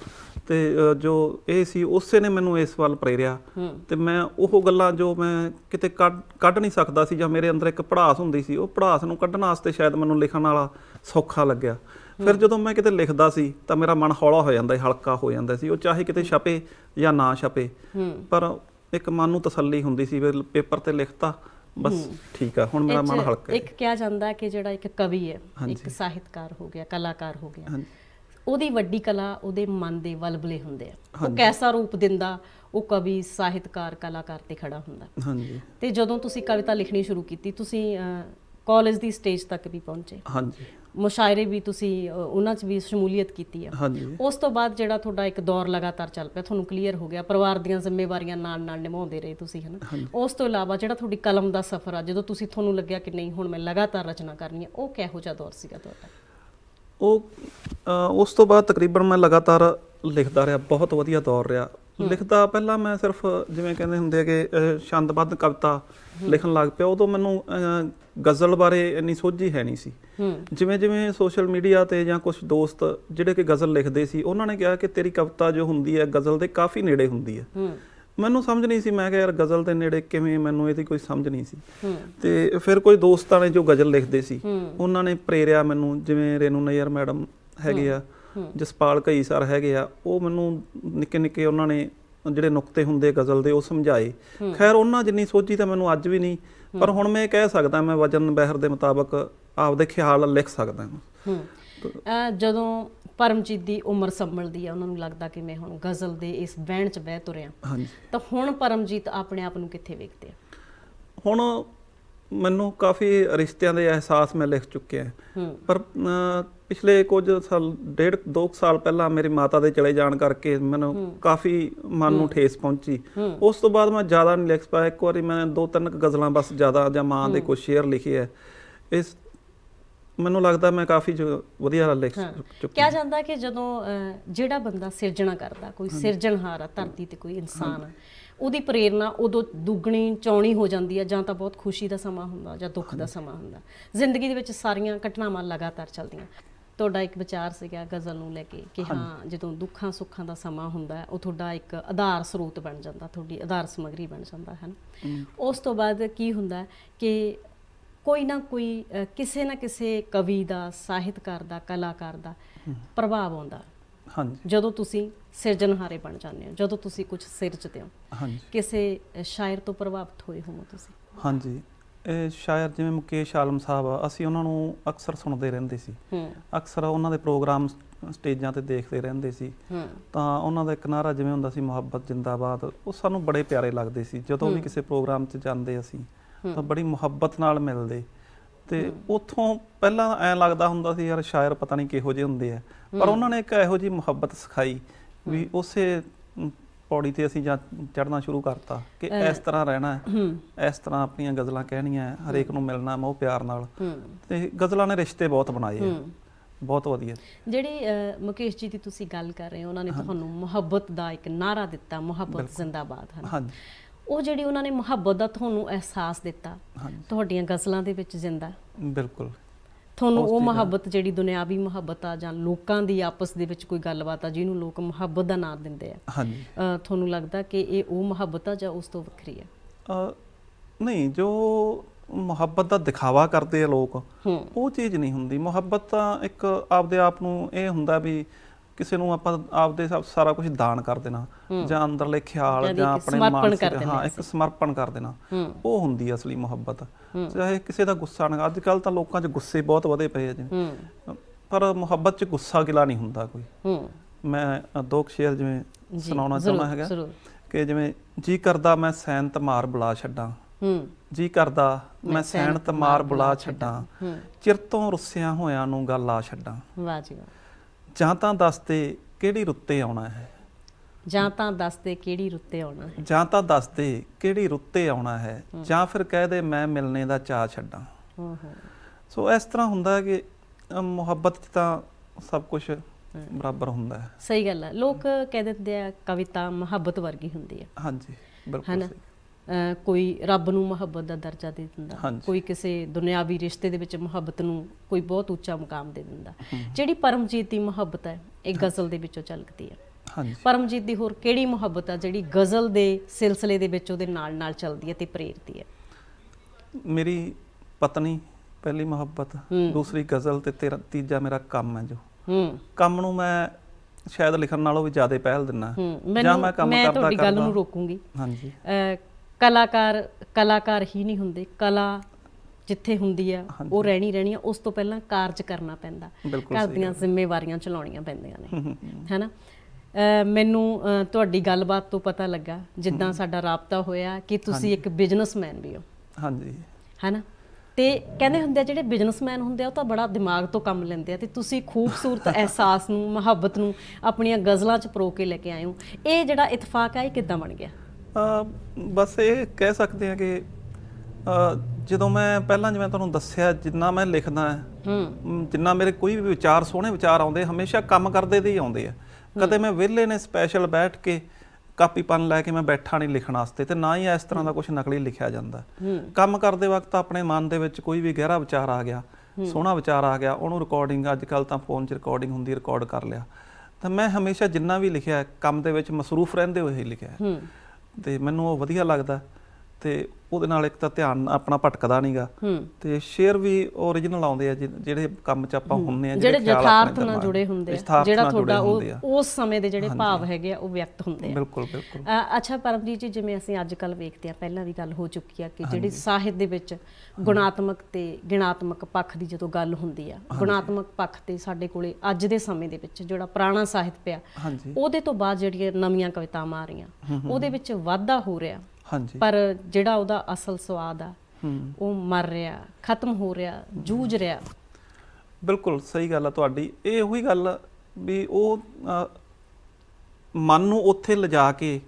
ਤੇ ਜੋ ਇਹ ਸੀ ਉਸੇ ਨੇ ਮੈਨੂੰ ਇਸ ਵੱਲ ਪ੍ਰੇਰਿਆ ਤੇ ਮੈਂ ਉਹ ਗੱਲਾਂ ਜੋ ਮੈਂ ਕਿਤੇ ਕੱਢ ਨਹੀਂ ਸਕਦਾ ਸੀ ਜਾਂ ਮੇਰੇ ਅੰਦਰ ਇੱਕ ਪੜਾਸ ਹੁੰਦੀ ਸੀ ਉਹ ਪੜਾਸ ਨੂੰ ਕੱਢਣ ਵਾਸਤੇ ਸ਼ਾਇਦ ਮੈਨੂੰ ਲਿਖਣ ਵਾਲਾ ਸੌਖਾ ਲੱਗਿਆ ਫਿਰ ਜਦੋਂ ਮੈਂ ਕਿਤੇ ਲਿਖਦਾ ਸੀ ਤਾਂ ਮੇਰਾ ਮਨ ਹੌਲਾ ਹੋ ਜਾਂਦਾ ਸੀ ਹਲਕਾ ਹੋ ਜਾਂਦਾ ਸੀ ਉਹ ਚਾਹੇ ਕਿਤੇ ਛਪੇ ਜਾਂ ਨਾ ਛਪੇ ਪਰ ਇੱਕ ਮਨ ਨੂੰ ਤਸੱਲੀ ਹੁੰਦੀ ਸੀ ਵੀ ਪੇਪਰ ਤੇ ਲਿਖਤਾ ਬਸ ਠੀਕ ਆ ਹੁਣ ਮੇਰਾ ਮਨ ਹਲਕਾ ਹੈ ਇੱਕ ਕਿਹਾ ਜਾਂਦਾ ਕਿ ਜਿਹੜਾ ਇੱਕ ਕਵੀ ਹੈ ਇੱਕ ਸਾਹਿਤਕਾਰ ਹੋ ਗਿਆ ਕਲਾਕਾਰ ਹੋ ਗਿਆ ਉਹਦੀ ਵੱਡੀ ਕਲਾ ਉਹਦੇ ਮਨ ਦੇ ਵਲਵਲੇ ਹੁੰਦੇ ਆ ਉਹ ਕੈਸਾ ਰੂਪ ਦਿੰਦਾ ਉਹ ਕਵੀ ਸਾਹਿਤਕਾਰ ਕਲਾਕਾਰ ਤੇ ਖੜਾ ਹੁੰਦਾ ਹਾਂਜੀ ਤੇ ਜਦੋਂ ਤੁਸੀਂ ਕਵਿਤਾ ਲਿਖਣੀ ਸ਼ੁਰੂ ਕੀਤੀ ਤੁਸੀਂ ਕਾਲਜ ਦੀ ਸਟੇਜ ਤੱਕ ਵੀ ਪਹੁੰਚੇ ਹਾਂਜੀ ਮੁਸ਼ਾਇਰੇ ਵੀ ਤੁਸੀਂ ਉਹਨਾਂ 'ਚ ਵੀ ਸ਼ਮੂਲੀਅਤ ਕੀਤੀ ਆ ਹਾਂਜੀ ਉਸ ਤੋਂ ਬਾਅਦ ਜਿਹੜਾ ਤੁਹਾਡਾ ਇੱਕ ਦੌਰ ਲਗਾਤਾਰ ਚੱਲ ਪਿਆ ਤੁਹਾਨੂੰ ਕਲੀਅਰ ਹੋ ਗਿਆ ਪਰਿਵਾਰ ਦੀਆਂ ਜ਼ਿੰਮੇਵਾਰੀਆਂ ਨਾਲ-ਨਾਲ ਨਿਭਾਉਂਦੇ ਰਹੇ ਤੁਸੀਂ ਹਨਾ ਉਸ ਤੋਂ ਇਲਾਵਾ ਜਿਹੜਾ ਤੁਹਾਡੀ ਕਲਮ ਦਾ ਸਫ਼ਰ ਆ ਜਦੋਂ ਤੁਸੀਂ ਤੁਹਾਨੂੰ ਲੱਗਿਆ ਕਿ ਨਹੀਂ ਹੁਣ ਮੈਂ ਲਗਾਤਾਰ ਰਚਨਾ ਕਰਨੀ ਆ ਉਹ ਕਿਹੋ ਜਿਹਾ ਦੌਰ ਸੀਗਾ ਤੁਹਾਡਾ ਉਹ ਉਸ ਤੋਂ ਬਾਅਦ ਤਕਰੀਬਨ ਮੈਂ ਲਗਾਤਾਰ ਲਿਖਦਾ ਰਿਹਾ ਬਹੁਤ ਵਧੀਆ ਦੌਰ ਰਿਹਾ ਲਿਖਦਾ ਪਹਿਲਾਂ ਮੈਂ ਸਿਰਫ ਜਿਵੇਂ ਕਹਿੰਦੇ ਹੁੰਦੇ ਆ ਕਿ ਛੰਦਬੱਧ ਕਵਿਤਾ ਲਿਖਣ ਲੱਗ ਪਿਆ ਉਦੋਂ ਮੈਨੂੰ ਗਜ਼ਲ ਬਾਰੇ ਇੰਨੀ ਸੋਝੀ ਹੈ ਨਹੀਂ ਸੀ ਜਿਵੇਂ ਜਿਵੇਂ ਸੋਸ਼ਲ ਮੀਡੀਆ ਤੇ ਜਾਂ ਕੁਝ ਦੋਸਤ ਜਿਹੜੇ ਕਿ ਗਜ਼ਲ ਲਿਖਦੇ ਸੀ ਉਹਨਾਂ ਨੇ ਕਿਹਾ ਕਿ ਤੇਰੀ ਕਵਿਤਾ ਜੋ ਹੁੰਦੀ ਹੈ ਗਜ਼ਲ ਦੇ ਕਾਫੀ ਨੇੜੇ ਹੁੰਦੀ ਹੈ ਮੈਨੂੰ ਸਮਝ ਨਹੀਂ ਸੀ ਮੈਂ ਕਿਹਾ ਯਾਰ ਗਜ਼ਲ ਦੇ ਨੇੜੇ ਕਿਵੇਂ ਮੈਨੂੰ ਇਹਦੀ ਕੋਈ ਸਮਝ ਨਹੀਂ ਸੀ ਤੇ ਫਿਰ ਕੋਈ ਦੋਸਤਾਂ ਨੇ ਜੋ ਗਜ਼ਲ ਲਿਖਦੇ ਸੀ ਉਹਨਾਂ ਨੇ ਪ੍ਰੇਰਿਆ ਮੈਨੂੰ ਜਿਵੇਂ ਰੇਨੂ ਨਈਰ ਮੈਡਮ ਹੈਗੇ ਆ ਜਸਪਾਲ ਕਈ ਸਰ ਹੈਗੇ ਆ ਉਹ ਮੈਨੂੰ ਨਿੱਕੇ ਨਿੱਕੇ ਉਹਨਾਂ ਨੇ ਜਿਹੜੇ ਨੁਕਤੇ ਹੁੰਦੇ ਗਜ਼ਲ ਦੇ ਉਹ ਸਮਝਾਏ ਖੈਰ ਉਹਨਾਂ ਜਿੰਨੀ ਸੋਚੀ ਤਾਂ ਮੈਨੂੰ ਅੱਜ ਵੀ ਨਹੀਂ ਪਰ ਹੁਣ ਮੈਂ ਕਹਿ ਸਕਦਾ ਮੈਂ ਵਜਨ ਬਹਿਰ ਦੇ ਮੁਤਾਬਕ ਆਪਦੇ ਖਿਆਲ ਲਿਖ ਸਕਦਾ ਹਾਂ ਜਦੋਂ ਪਰਮਜੀਤ ਦੀ ਉਮਰ ਸੰਭਲਦੀ ਆ ਉਹਨਾਂ ਨੂੰ ਲੱਗਦਾ ਕਿ ਮੈਂ ਹੁਣ ਗਜ਼ਲ ਦੇ ਇਸ ਵਹਿਣ 'ਚ ਬਹਿ ਤੁਰਿਆ ਤਾਂ ਹੁਣ ਪਰਮਜੀਤ ਆਪਣੇ ਆਪ ਨੂੰ ਕਿੱਥੇ ਵੇਖਦੇ ਆ ਹੁਣ ਮੈਨੂੰ ਕਾਫੀ ਰਿਸ਼ਤਿਆਂ ਦੇ ਅਹਿਸਾਸ ਮੈਂ ਲਿਖ ਚੁੱਕਿਆ ਪਰ ਪਿਛਲੇ ਕੁਝ ਸਾਲ ਡੇਢ ਦੋ ਸਾਲ ਪਹਿਲਾਂ ਮੇਰੀ ਮਾਤਾ ਦੇ ਚਲੇ ਜਾਣ ਕਰਕੇ ਮੈਨੂੰ ਕਾਫੀ ਮਨ ਨੂੰ ਠੇਸ ਪਹੁੰਚੀ ਉਸ ਤੋਂ ਬਾਅਦ ਮੈਂ ਜ਼ਿਆਦਾ ਨਹੀਂ ਲਿਖ ਪਾਇਆ ਇੱਕ ਵਾਰੀ ਮੈਂ ਦੋ ਤਿੰਨ ਗਜ਼ਲਾਂ ਬਸ ਜ਼ਿਆਦਾ ਜਾਂ ਮਾਂ ਦੇ ਕੁਝ ਸ਼ੇਅਰ ਲਿਖੇ ਐ ਇਸ ਮੈਨੂੰ ਲੱਗਦਾ ਮੈਂ ਕਾਫੀ ਵਧੀਆ ਲਿਖ ਚੁੱਕੀ ਕਿਹਾ ਜਾਂਦਾ ਕਿ ਜਦੋਂ ਜਿਹੜਾ ਬੰਦਾ ਸਿਰਜਣਾ ਕਰਦਾ ਕੋਈ ਸਿਰਜਣਹਾਰ ਆ ਧਰਤੀ ਤੇ ਕੋਈ ਇਨਸਾਨ ਆ ਉਹਦੀ ਪ੍ਰੇਰਣਾ ਉਦੋਂ ਦੁੱਗਣੀ ਚੌਣੀ ਹੋ ਜਾਂਦੀ ਹੈ ਜਾਂ ਤਾਂ ਬਹੁਤ ਖੁਸ਼ੀ ਦਾ ਸਮਾਂ ਹੁੰਦਾ ਜਾਂ ਦੁੱਖ ਦਾ ਸਮਾਂ ਹੁੰਦਾ ਜ਼ਿੰਦਗੀ ਦੇ ਵਿੱਚ ਸਾਰੀਆਂ ਘਟਨਾਵਾਂ ਲਗਾਤਾਰ ਚੱਲਦੀਆਂ ਤੁਹਾਡਾ ਇੱਕ ਵਿਚਾਰ ਸੀਗਾ ਗਜ਼ਲ ਨੂੰ ਲੈ ਕੇ ਕਿ ਹਾਂ ਜਦੋਂ ਦੁੱਖਾਂ ਸੁੱਖਾਂ ਦਾ ਸਮਾਂ ਹੁੰਦਾ ਉਹ ਤੁਹਾਡਾ ਇੱਕ ਆਧਾਰ ਸਰੋਤ ਬਣ ਜਾਂਦਾ ਤੁਹਾਡੀ ਆਧਾਰ ਸਮਗਰੀ ਬਣ ਜਾਂਦਾ ਹੈ ਨਾ ਉਸ ਤੋਂ ਬਾਅਦ ਕੀ ਹੁੰਦਾ ਕਿ ਕੋਈ ਨਾ ਕੋਈ ਕਿਸੇ ਨਾ ਕਿਸੇ ਕਵੀ ਦਾ ਸਾਹਿਤਕਾਰ ਦਾ ਕਲਾਕਾਰ ਦਾ ਪ੍ਰਭਾਵ ਆਉਂਦਾ ਹਾਂਜੀ ਜਦੋਂ ਤੁਸੀਂ ਸਿਰਜਣਹਾਰੇ ਬਣ ਜਾਂਦੇ ਹੋ ਜਦੋਂ ਤੁਸੀਂ ਕੁਝ ਸਿਰਜਦੇ ਹੋ ਹਾਂਜੀ ਕਿਸੇ ਸ਼ਾਇਰ ਤੋਂ ਪ੍ਰਭਾਵਿਤ ਹੋਏ ਹੋ ਤੁਸੀਂ ਹਾਂਜੀ ਸ਼ਾਇਰ ਜਿਵੇਂ ਮੁਕੇਸ਼ ਆਲਮ ਸਾਹਿਬ ਆ ਅਸੀਂ ਉਹਨਾਂ ਨੂੰ ਅਕਸਰ ਸੁਣਦੇ ਰਹਿੰਦੇ ਸੀ ਅਕਸਰ ਉਹਨਾਂ ਦੇ ਪ੍ਰੋਗਰਾਮ ਸਟੇਜਾਂ ਤੇ ਦੇਖਦੇ ਰਹਿੰਦੇ ਸੀ ਤਾਂ ਉਹਨਾਂ ਦਾ ਇੱਕ ਨਾਰਾ ਜਿਵੇਂ ਹੁੰਦਾ ਸੀ ਮੁਹੱਬਤ ਜਿੰਦਾਬਾਦ ਉਹ ਸਾਨੂੰ ਬੜੇ ਪਿਆਰੇ ਲੱਗਦੇ ਸੀ ਜਦੋਂ ਵੀ ਕਿਸੇ ਪ੍ਰੋਗਰਾਮ 'ਚ ਜਾਂਦੇ ਅਸੀਂ ਤਾਂ ਬੜੀ ਮੁਹੱਬਤ ਨਾਲ ਮਿਲਦੇ ਤੇ ਉਥੋਂ ਪਹਿਲਾਂ ਐ ਲੱਗਦਾ ਹੁੰਦਾ ਸੀ ਯਾਰ ਸ਼ਾਇਰ ਪਤਾ ਨਹੀਂ ਕਿਹੋ ਜਿਹੇ ਹੁੰਦੇ ਆ ਪਰ ਉਹਨਾਂ ਨੇ ਇੱਕ ਇਹੋ ਜਿਹੀ ਮੁਹੱਬਤ ਸਿਖਾਈ ਵੀ ਉਸੇ ਪੌੜੀ ਤੇ ਅਸੀਂ ਚੜਨਾ ਸ਼ੁਰੂ ਕਰਤਾ ਕਿ ਇਸ ਤਰ੍ਹਾਂ ਰਹਿਣਾ ਹੈ ਇਸ ਤਰ੍ਹਾਂ ਆਪਣੀਆਂ ਗਜ਼ਲਾਂ ਕਹਿਣੀਆਂ ਹਰੇਕ ਨੂੰ ਮਿਲਣਾ ਮੋਹ ਪਿਆਰ ਨਾਲ ਤੇ ਗਜ਼ਲਾਂ ਨੇ ਰਿਸ਼ਤੇ ਬਹੁਤ ਬਣਾਏ ਬਹੁਤ ਵਧੀਆ ਜਿਹੜੇ ਮੁਕੇਸ਼ ਜੀ ਦੀ ਤੁਸੀਂ ਗੱਲ ਕਰ ਰਹੇ ਹੋ ਉਹਨਾਂ ਨੇ ਤੁਹਾਨੂੰ ਮੁਹੱਬਤ ਦਾ ਇੱਕ ਨਾਰਾ ਦਿੱਤਾ ਮੁਹੱਬਤ ਜ਼ਿੰਦਾਬਾਦ ਹਨ ਉਹ ਜਿਹੜੀ ਉਹਨਾਂ ਨੇ ਮੁਹੱਬਤ ਦਾ ਤੁਹਾਨੂੰ ਅਹਿਸਾਸ ਦਿੱਤਾ ਤੁਹਾਡੀਆਂ ਗਜ਼ਲਾਂ ਦੇ ਵਿੱਚ ਜ਼ਿੰਦਾ ਬਿਲਕੁਲ ਤੁਹਾਨੂੰ ਉਹ ਮੁਹੱਬਤ ਜਿਹੜੀ ਦੁਨਿਆਵੀ ਮੁਹੱਬਤ ਆ ਜਾਂ ਲੋਕਾਂ ਦੀ ਆਪਸ ਦੇ ਵਿੱਚ ਕੋਈ ਗੱਲਬਾਤ ਆ ਜਿਹਨੂੰ ਲੋਕ ਮੁਹੱਬਤ ਦਾ ਨਾਮ ਦਿੰਦੇ ਆ ਹਾਂਜੀ ਤੁਹਾਨੂੰ ਲੱਗਦਾ ਕਿ ਇਹ ਉਹ ਮੁਹੱਬਤ ਆ ਜਾਂ ਉਸ ਤੋਂ ਵੱਖਰੀ ਆ ਨਹੀਂ ਜੋ ਮੁਹੱਬਤ ਦਾ ਦਿਖਾਵਾ ਕਰਦੇ ਆ ਲੋਕ ਉਹ ਚੀਜ਼ ਨਹੀਂ ਹੁੰਦੀ ਮੁਹੱਬਤ ਤਾਂ ਇੱਕ ਆਪਦੇ ਆਪ ਨੂੰ ਇਹ ਹੁੰਦਾ ਵੀ ਕਿਸੇ ਨੂੰ ਆਪਾਂ ਆਪਦੇ ਸਾਰਾ ਕੁਝ ਦਾਨ ਕਰ ਦੇਣਾ ਜਾਂ ਅੰਦਰਲੇ ਖਿਆਲ ਜਾਂ ਆਪਣੇ ਮਨ ਹਾਂ ਇੱਕ ਸਮਰਪਣ ਕਰ ਦੇਣਾ ਉਹ ਹੁੰਦੀ ਹੈ ਅਸਲੀ ਮੁਹੱਬਤ ਚਾਹੇ ਕਿਸੇ ਦਾ ਗੁੱਸਾ ਨਾ ਅੱਜ ਕੱਲ ਤਾਂ ਲੋਕਾਂ 'ਚ ਗੁੱਸੇ ਬਹੁਤ ਵਧੇ ਪਏ ਆ ਜਿਵੇਂ ਪਰ ਮੁਹੱਬਤ 'ਚ ਗੁੱਸਾ ਗਿਲਾ ਨਹੀਂ ਹੁੰਦਾ ਕੋਈ ਮੈਂ ਦੋ ਸ਼ੇਰ ਜਿਵੇਂ ਸੁਣਾਉਣਾ ਚਾਹੁੰਦਾ ਹੈਗਾ ਕਿ ਜਿਵੇਂ ਜੀ ਕਰਦਾ ਮੈਂ ਸੈਨਤ ਮਾਰ ਬੁਲਾ ਛੱਡਾਂ ਜੀ ਕਰਦਾ ਮੈਂ ਸੈਨਤ ਮਾਰ ਬੁਲਾ ਛੱਡਾਂ ਚਿਰ ਤੋਂ ਰੁੱਸਿਆ ਹੋਇਆਂ ਨੂੰ ਗੱਲ ਆ ਛੱਡਾਂ ਵਾਹ ਜੀ ਵਾਹ ਜਾਂ ਤਾਂ ਦੱਸ ਦੇ ਕਿਹੜੀ ਰੁੱਤੇ ਆਉਣਾ ਹੈ ਜਾਂ ਤਾਂ ਦੱਸ ਦੇ ਕਿਹੜੀ ਰੁੱਤੇ ਆਉਣਾ ਹੈ ਜਾਂ ਤਾਂ ਦੱਸ ਦੇ ਕਿਹੜੀ ਰੁੱਤੇ ਆਉਣਾ ਹੈ ਜਾਂ ਫਿਰ ਕਹਿ ਦੇ ਮੈਂ ਮਿਲਣੇ ਦਾ ਚਾਹ ਛੱਡਾਂ ਹਾਂ ਸੋ ਇਸ ਤਰ੍ਹਾਂ ਹੁੰਦਾ ਕਿ ਮੁਹੱਬਤ 'ਚ ਤਾਂ ਸਭ ਕੁਝ ਬਰਾਬਰ ਹੁੰਦਾ ਹੈ ਸਹੀ ਗੱਲ ਹੈ ਲੋਕ ਕਹਿ ਦਿੰਦੇ ਆ ਕਵਿਤਾ ਮੁਹੱਬਤ ਵਰਗੀ ਹੁੰਦੀ ਹੈ ਹਾਂਜੀ ਬਿਲਕੁਲ ਨਾ ਕੋਈ ਰੱਬ ਨੂੰ ਮੁਹੱਬਤ ਦਾ ਦਰਜਾ ਦੇ ਦਿੰਦਾ ਕੋਈ ਕਿਸੇ ਦੁਨਿਆਵੀ ਰਿਸ਼ਤੇ ਦੇ ਵਿੱਚ ਮੁਹੱਬਤ ਨੂੰ ਕੋਈ ਬਹੁਤ ਉੱਚਾ ਮਕਾਮ ਦੇ ਦਿੰਦਾ ਜਿਹੜੀ ਪਰਮਜੀਤ ਦੀ ਮੁਹੱਬਤ ਹੈ ਇਹ ਗਜ਼ਲ ਦੇ ਵਿੱਚੋਂ ਚਲਕਦੀ ਹੈ ਹਾਂਜੀ ਪਰਮਜੀਤ ਦੀ ਹੋਰ ਕਿਹੜੀ ਮੁਹੱਬਤ ਆ ਜਿਹੜੀ ਗਜ਼ਲ ਦੇ ਸਿਲਸਿਲੇ ਦੇ ਵਿੱਚ ਉਹਦੇ ਨਾਲ ਨਾਲ ਚੱਲਦੀ ਹੈ ਤੇ ਪ੍ਰੇਰਦੀ ਹੈ ਮੇਰੀ ਪਤਨੀ ਪਹਿਲੀ ਮੁਹੱਬਤ ਦੂਸਰੀ ਗਜ਼ਲ ਤੇ ਤੇਰਾ ਤੀਜਾ ਮੇਰਾ ਕੰਮ ਹੈ ਜੋ ਹੂੰ ਕੰਮ ਨੂੰ ਮੈਂ ਸ਼ਾਇਦ ਲਿਖਣ ਨਾਲੋਂ ਵੀ ਜ਼ਿਆਦਾ ਪਹਿਲ ਦਿੰਨਾ ਜਾਂ ਮੈਂ ਕੰਮ ਕਰਦਾ ਕਰਦਾ ਮੈਂ ਤੁਹਾਡੀ ਗੱਲ ਨੂੰ ਰੋਕੂੰਗੀ ਹਾਂਜੀ ਕਲਾਕਾਰ ਕਲਾਕਾਰ ਹੀ ਨਹੀਂ ਹੁੰਦੇ ਕਲਾ ਜਿੱਥੇ ਹੁੰਦੀ ਆ ਉਹ ਰਹਿਣੀ ਰਹਿਣੀ ਆ ਉਸ ਤੋਂ ਪਹਿਲਾਂ ਕਾਰਜ ਕਰਨਾ ਪੈਂਦਾ ਘਰ ਦੀਆਂ ਜ਼ਿੰਮੇਵਾਰੀਆਂ ਚਲਾਉਣੀਆਂ ਪੈਂਦੀਆਂ ਨੇ ਹੈਨਾ ਮੈਨੂੰ ਤੁਹਾਡੀ ਗੱਲਬਾਤ ਤੋਂ ਪਤਾ ਲੱਗਾ ਜਿੱਦਾਂ ਸਾਡਾ ਰਾਬਤਾ ਹੋਇਆ ਕਿ ਤੁਸੀਂ ਇੱਕ ਬਿਜ਼ਨਸਮੈਨ ਵੀ ਹੋ ਹਾਂਜੀ ਹੈਨਾ ਤੇ ਕਹਿੰਦੇ ਹੁੰਦੇ ਆ ਜਿਹੜੇ ਬਿਜ਼ਨਸਮੈਨ ਹੁੰਦੇ ਆ ਉਹ ਤਾਂ ਬੜਾ ਦਿਮਾਗ ਤੋਂ ਕੰਮ ਲੈਂਦੇ ਆ ਤੇ ਤੁਸੀਂ ਖੂਬਸੂਰਤ ਅਹਿਸਾਸ ਨੂੰ ਮੁਹੱਬਤ ਨੂੰ ਆਪਣੀਆਂ ਗਜ਼ਲਾਂ 'ਚ ਪਰੋ ਕੇ ਲੈ ਕੇ ਆਏ ਹੋ ਇਹ ਜਿਹੜਾ ਇਤਫਾਕ ਆ ਇਹ ਕਿੱਦਾਂ ਬਣ ਗਿਆ ਬਸ ਇਹ ਕਹਿ ਸਕਦੇ ਆ ਕਿ ਜਦੋਂ ਮੈਂ ਪਹਿਲਾਂ ਜਿਵੇਂ ਤੁਹਾਨੂੰ ਦੱਸਿਆ ਜਿੰਨਾ ਮੈਂ ਲਿਖਦਾ ਹਾਂ ਜਿੰਨਾ ਮੇਰੇ ਕੋਈ ਵੀ ਵਿਚਾਰ ਸੋਹਣੇ ਵਿਚਾਰ ਆਉਂਦੇ ਹਮੇਸ਼ਾ ਕੰਮ ਕਰਦੇ ਦੇ ਹੀ ਆਉਂਦੇ ਆ ਕਦੇ ਮੈਂ ਵਿਹਲੇ ਨੇ ਸਪੈਸ਼ਲ ਬੈਠ ਕੇ ਕਾਪੀ ਪੰਨ ਲੈ ਕੇ ਮੈਂ ਬੈਠਾ ਨਹੀਂ ਲਿਖਣ ਵਾਸਤੇ ਤੇ ਨਾ ਹੀ ਇਸ ਤਰ੍ਹਾਂ ਦਾ ਕੁਝ ਨਕਲੀ ਲਿਖਿਆ ਜਾਂਦਾ ਕੰਮ ਕਰਦੇ ਵਕਤ ਆਪਣੇ ਮਨ ਦੇ ਵਿੱਚ ਕੋਈ ਵੀ ਗਹਿਰਾ ਵਿਚਾਰ ਆ ਗਿਆ ਸੋਹਣਾ ਵਿਚਾਰ ਆ ਗਿਆ ਉਹਨੂੰ ਰਿਕਾਰਡਿੰਗ ਅੱਜ ਕੱਲ ਤਾਂ ਫੋਨ 'ਚ ਰਿਕਾਰਡਿੰਗ ਹੁੰਦੀ ਰਿਕਾਰਡ ਕਰ ਲਿਆ ਤਾਂ ਮੈਂ ਹਮੇਸ਼ਾ ਜਿੰਨਾ ਵੀ ਲਿਖਿਆ ਕੰਮ ਦੇ ਵਿੱਚ ਮਸਰੂਫ ਰਹਿੰਦੇ ਹੋਏ ਹੀ ਲਿਖਿਆ ਤੇ ਮੈਨੂੰ ਉਹ ਵਧੀਆ ਲੱਗਦਾ ਤੇ ਉਹਦੇ ਨਾਲ ਇੱਕ ਤਾਂ ਧਿਆਨ ਆਪਣਾ ਭਟਕਦਾ ਨਹੀਂਗਾ ਤੇ ਸ਼ੇਅਰ ਵੀ origignal ਆਉਂਦੇ ਆ ਜਿਹੜੇ ਕੰਮ 'ਚ ਆਪਾਂ ਹੁੰਨੇ ਆ ਜਿਹੜੇ ਯਥਾਰਥ ਨਾਲ ਜੁੜੇ ਹੁੰਦੇ ਆ ਜਿਹੜਾ ਤੁਹਾਡਾ ਉਸ ਸਮੇਂ ਦੇ ਜਿਹੜੇ ਭਾਵ ਹੈਗੇ ਆ ਉਹ ਵਿਅਕਤ ਹੁੰਦੇ ਆ ਬਿਲਕੁਲ ਬਿਲਕੁਲ ਅੱਛਾ ਪਰਮਜੀਤ ਜੀ ਜਿਵੇਂ ਅਸੀਂ ਅੱਜ ਕੱਲ ਵੇਖਦੇ ਆ ਪਹਿਲਾਂ ਵੀ ਗੱਲ ਹੋ ਚੁੱਕੀ ਆ ਕਿ ਜਿਹੜੀ ਸਾਹਿਤ ਦੇ ਵਿੱਚ ਗੁਣਾਤਮਕ ਤੇ ਗਿਣਾਤਮਕ ਪੱਖ ਦੀ ਜਦੋਂ ਗੱਲ ਹੁੰਦੀ ਆ ਗੁਣਾਤਮਕ ਪੱਖ ਤੇ ਸਾਡੇ ਕੋਲੇ ਅੱਜ ਦੇ ਸਮੇਂ ਦੇ ਵਿੱਚ ਜਿਹੜਾ ਪੁਰਾਣਾ ਸਾਹਿਤ ਪਿਆ ਉਹਦੇ ਤੋਂ ਬਾਅਦ ਜਿਹੜੀਆਂ ਨਵੀਆਂ ਕਵਿਤਾਵਾਂ ਆ ਰਹੀਆਂ ਉਹਦੇ ਵਿੱਚ ਵਾਧਾ ਹੋ ਰਿਹਾ ਹਾਂਜੀ ਪਰ ਜਿਹੜਾ ਉਹਦਾ ਅਸਲ ਸਵਾਦ ਆ ਉਹ ਮਰ ਰਿਹਾ ਖਤਮ ਹੋ ਰਿਹਾ ਜੂਝ ਰਿਹਾ ਬਿਲਕੁਲ ਸਹੀ ਗੱਲ ਆ ਤੁਹਾਡੀ ਇਹ ਉਹੀ ਗੱਲ ਵੀ ਉਹ ਮਨ ਨੂੰ ਉੱਥੇ ਲਿਜਾ ਕੇ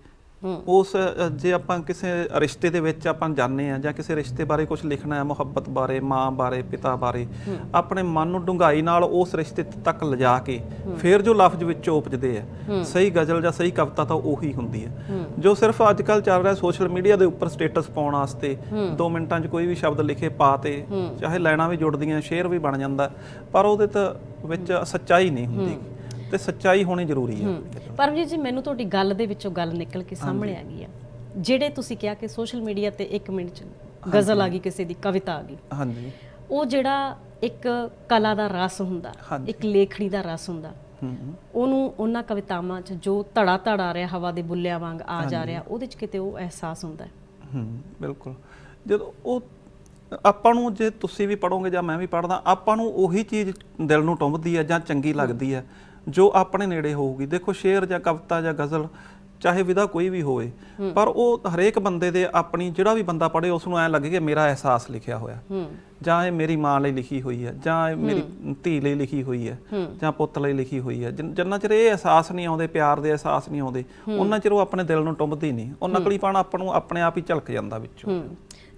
ਉਸ ਜੇ ਆਪਾਂ ਕਿਸੇ ਰਿਸ਼ਤੇ ਦੇ ਵਿੱਚ ਆਪਾਂ ਜਾਣਦੇ ਆ ਜਾਂ ਕਿਸੇ ਰਿਸ਼ਤੇ ਬਾਰੇ ਕੁਝ ਲਿਖਣਾ ਹੈ ਮੁਹੱਬਤ ਬਾਰੇ ਮਾਂ ਬਾਰੇ ਪਿਤਾ ਬਾਰੇ ਆਪਣੇ ਮਨ ਨੂੰ ਡੁੰਗਾਈ ਨਾਲ ਉਸ ਰਿਸ਼ਤੇ ਤੱਕ ਲਿਜਾ ਕੇ ਫਿਰ ਜੋ ਲਫ਼ਜ਼ ਵਿੱਚ ਉਪਜਦੇ ਆ ਸਹੀ ਗਜ਼ਲ ਜਾਂ ਸਹੀ ਕਵਿਤਾ ਤਾਂ ਉਹੀ ਹੁੰਦੀ ਹੈ ਜੋ ਸਿਰਫ ਅੱਜ ਕੱਲ ਚੱਲ ਰਿਹਾ ਸੋਸ਼ਲ ਮੀਡੀਆ ਦੇ ਉੱਪਰ ਸਟੇਟਸ ਪਾਉਣ ਵਾਸਤੇ 2 ਮਿੰਟਾਂ 'ਚ ਕੋਈ ਵੀ ਸ਼ਬਦ ਲਿਖੇ ਪਾ ਤੇ ਚਾਹੇ ਲੈਣਾ ਵੀ ਜੁੜਦੀਆਂ ਸ਼ੇਅਰ ਵੀ ਬਣ ਜਾਂਦਾ ਪਰ ਉਹਦੇ ਤਾਂ ਵਿੱਚ ਸੱਚਾਈ ਨਹੀਂ ਹੁੰਦੀ ਤੇ ਸੱਚਾਈ ਹੋਣੀ ਜ਼ਰੂਰੀ ਹੈ ਪਰਮਜੀਤ ਜੀ ਮੈਨੂੰ ਤੁਹਾਡੀ ਗੱਲ ਦੇ ਵਿੱਚੋਂ ਗੱਲ ਨਿਕਲ ਕੇ ਸਾਹਮਣੇ ਆ ਗਈ ਆ ਜਿਹੜੇ ਤੁਸੀਂ ਕਿਹਾ ਕਿ ਸੋਸ਼ਲ ਮੀਡੀਆ ਤੇ 1 ਮਿੰਟ ਚ ਗਜ਼ਲ ਆ ਗਈ ਕਿਸੇ ਦੀ ਕਵਿਤਾ ਆ ਗਈ ਹਾਂਜੀ ਉਹ ਜਿਹੜਾ ਇੱਕ ਕਲਾ ਦਾ ਰਸ ਹੁੰਦਾ ਇੱਕ ਲੇਖਣੀ ਦਾ ਰਸ ਹੁੰਦਾ ਉਹਨੂੰ ਉਹਨਾਂ ਕਵਿਤਾਵਾਂ 'ਚ ਜੋ ਧੜਾ ਧੜਾ ਰਿਹਾ ਹਵਾ ਦੇ ਬੁੱਲਿਆਂ ਵਾਂਗ ਆ ਜਾ ਰਿਹਾ ਉਹਦੇ 'ਚ ਕਿਤੇ ਉਹ ਅਹਿਸਾਸ ਹੁੰਦਾ ਹੂੰ ਬਿਲਕੁਲ ਜਦੋਂ ਉਹ ਆਪਾਂ ਨੂੰ ਜੇ ਤੁਸੀਂ ਵੀ ਪੜੋਗੇ ਜਾਂ ਮੈਂ ਵੀ ਪੜਦਾ ਆਪਾਂ ਨੂੰ ਉਹੀ ਚੀਜ਼ ਦਿਲ ਨੂੰ ਟੁੰਬਦੀ ਹੈ ਜਾਂ ਚੰਗੀ ਲੱਗਦੀ ਹੈ ਜੋ ਆਪਣੇ ਨੇੜੇ ਹੋਊਗੀ ਦੇਖੋ ਸ਼ੇਰ ਜਾਂ ਕਵਿਤਾ ਜਾਂ ਗਜ਼ਲ ਚਾਹੇ ਵਿਦਾ ਕੋਈ ਵੀ ਹੋਵੇ ਪਰ ਉਹ ਹਰੇਕ ਬੰਦੇ ਦੇ ਆਪਣੀ ਜਿਹੜਾ ਵੀ ਬੰਦਾ ਪੜ੍ਹੇ ਉਸ ਨੂੰ ਐ ਲੱਗੇ ਕਿ ਮੇਰਾ ਅਹਿਸਾਸ ਲਿਖਿਆ ਹੋਇਆ ਜਾਂ ਇਹ ਮੇਰੀ ਮਾਂ ਲਈ ਲਿਖੀ ਹੋਈ ਹੈ ਜਾਂ ਇਹ ਮੇਰੀ ਧੀ ਲਈ ਲਿਖੀ ਹੋਈ ਹੈ ਜਾਂ ਪੁੱਤ ਲਈ ਲਿਖੀ ਹੋਈ ਹੈ ਜਿੰਨਾ ਚਿਰ ਇਹ ਅਹਿਸਾਸ ਨਹੀਂ ਆਉਂਦੇ ਪਿਆਰ ਦੇ ਅਹਿਸਾਸ ਨਹੀਂ ਆਉਂਦੇ ਉਹਨਾਂ ਚਿਰ ਉਹ ਆਪਣੇ ਦਿਲ ਨੂੰ ਟੁੰਬਦੀ ਨਹੀਂ ਉਹ ਨਕਲੀਪਣ ਆਪਾਂ ਨੂੰ ਆਪਣੇ ਆਪ ਹੀ ਝਲਕ ਜਾਂਦਾ ਵਿੱਚੋਂ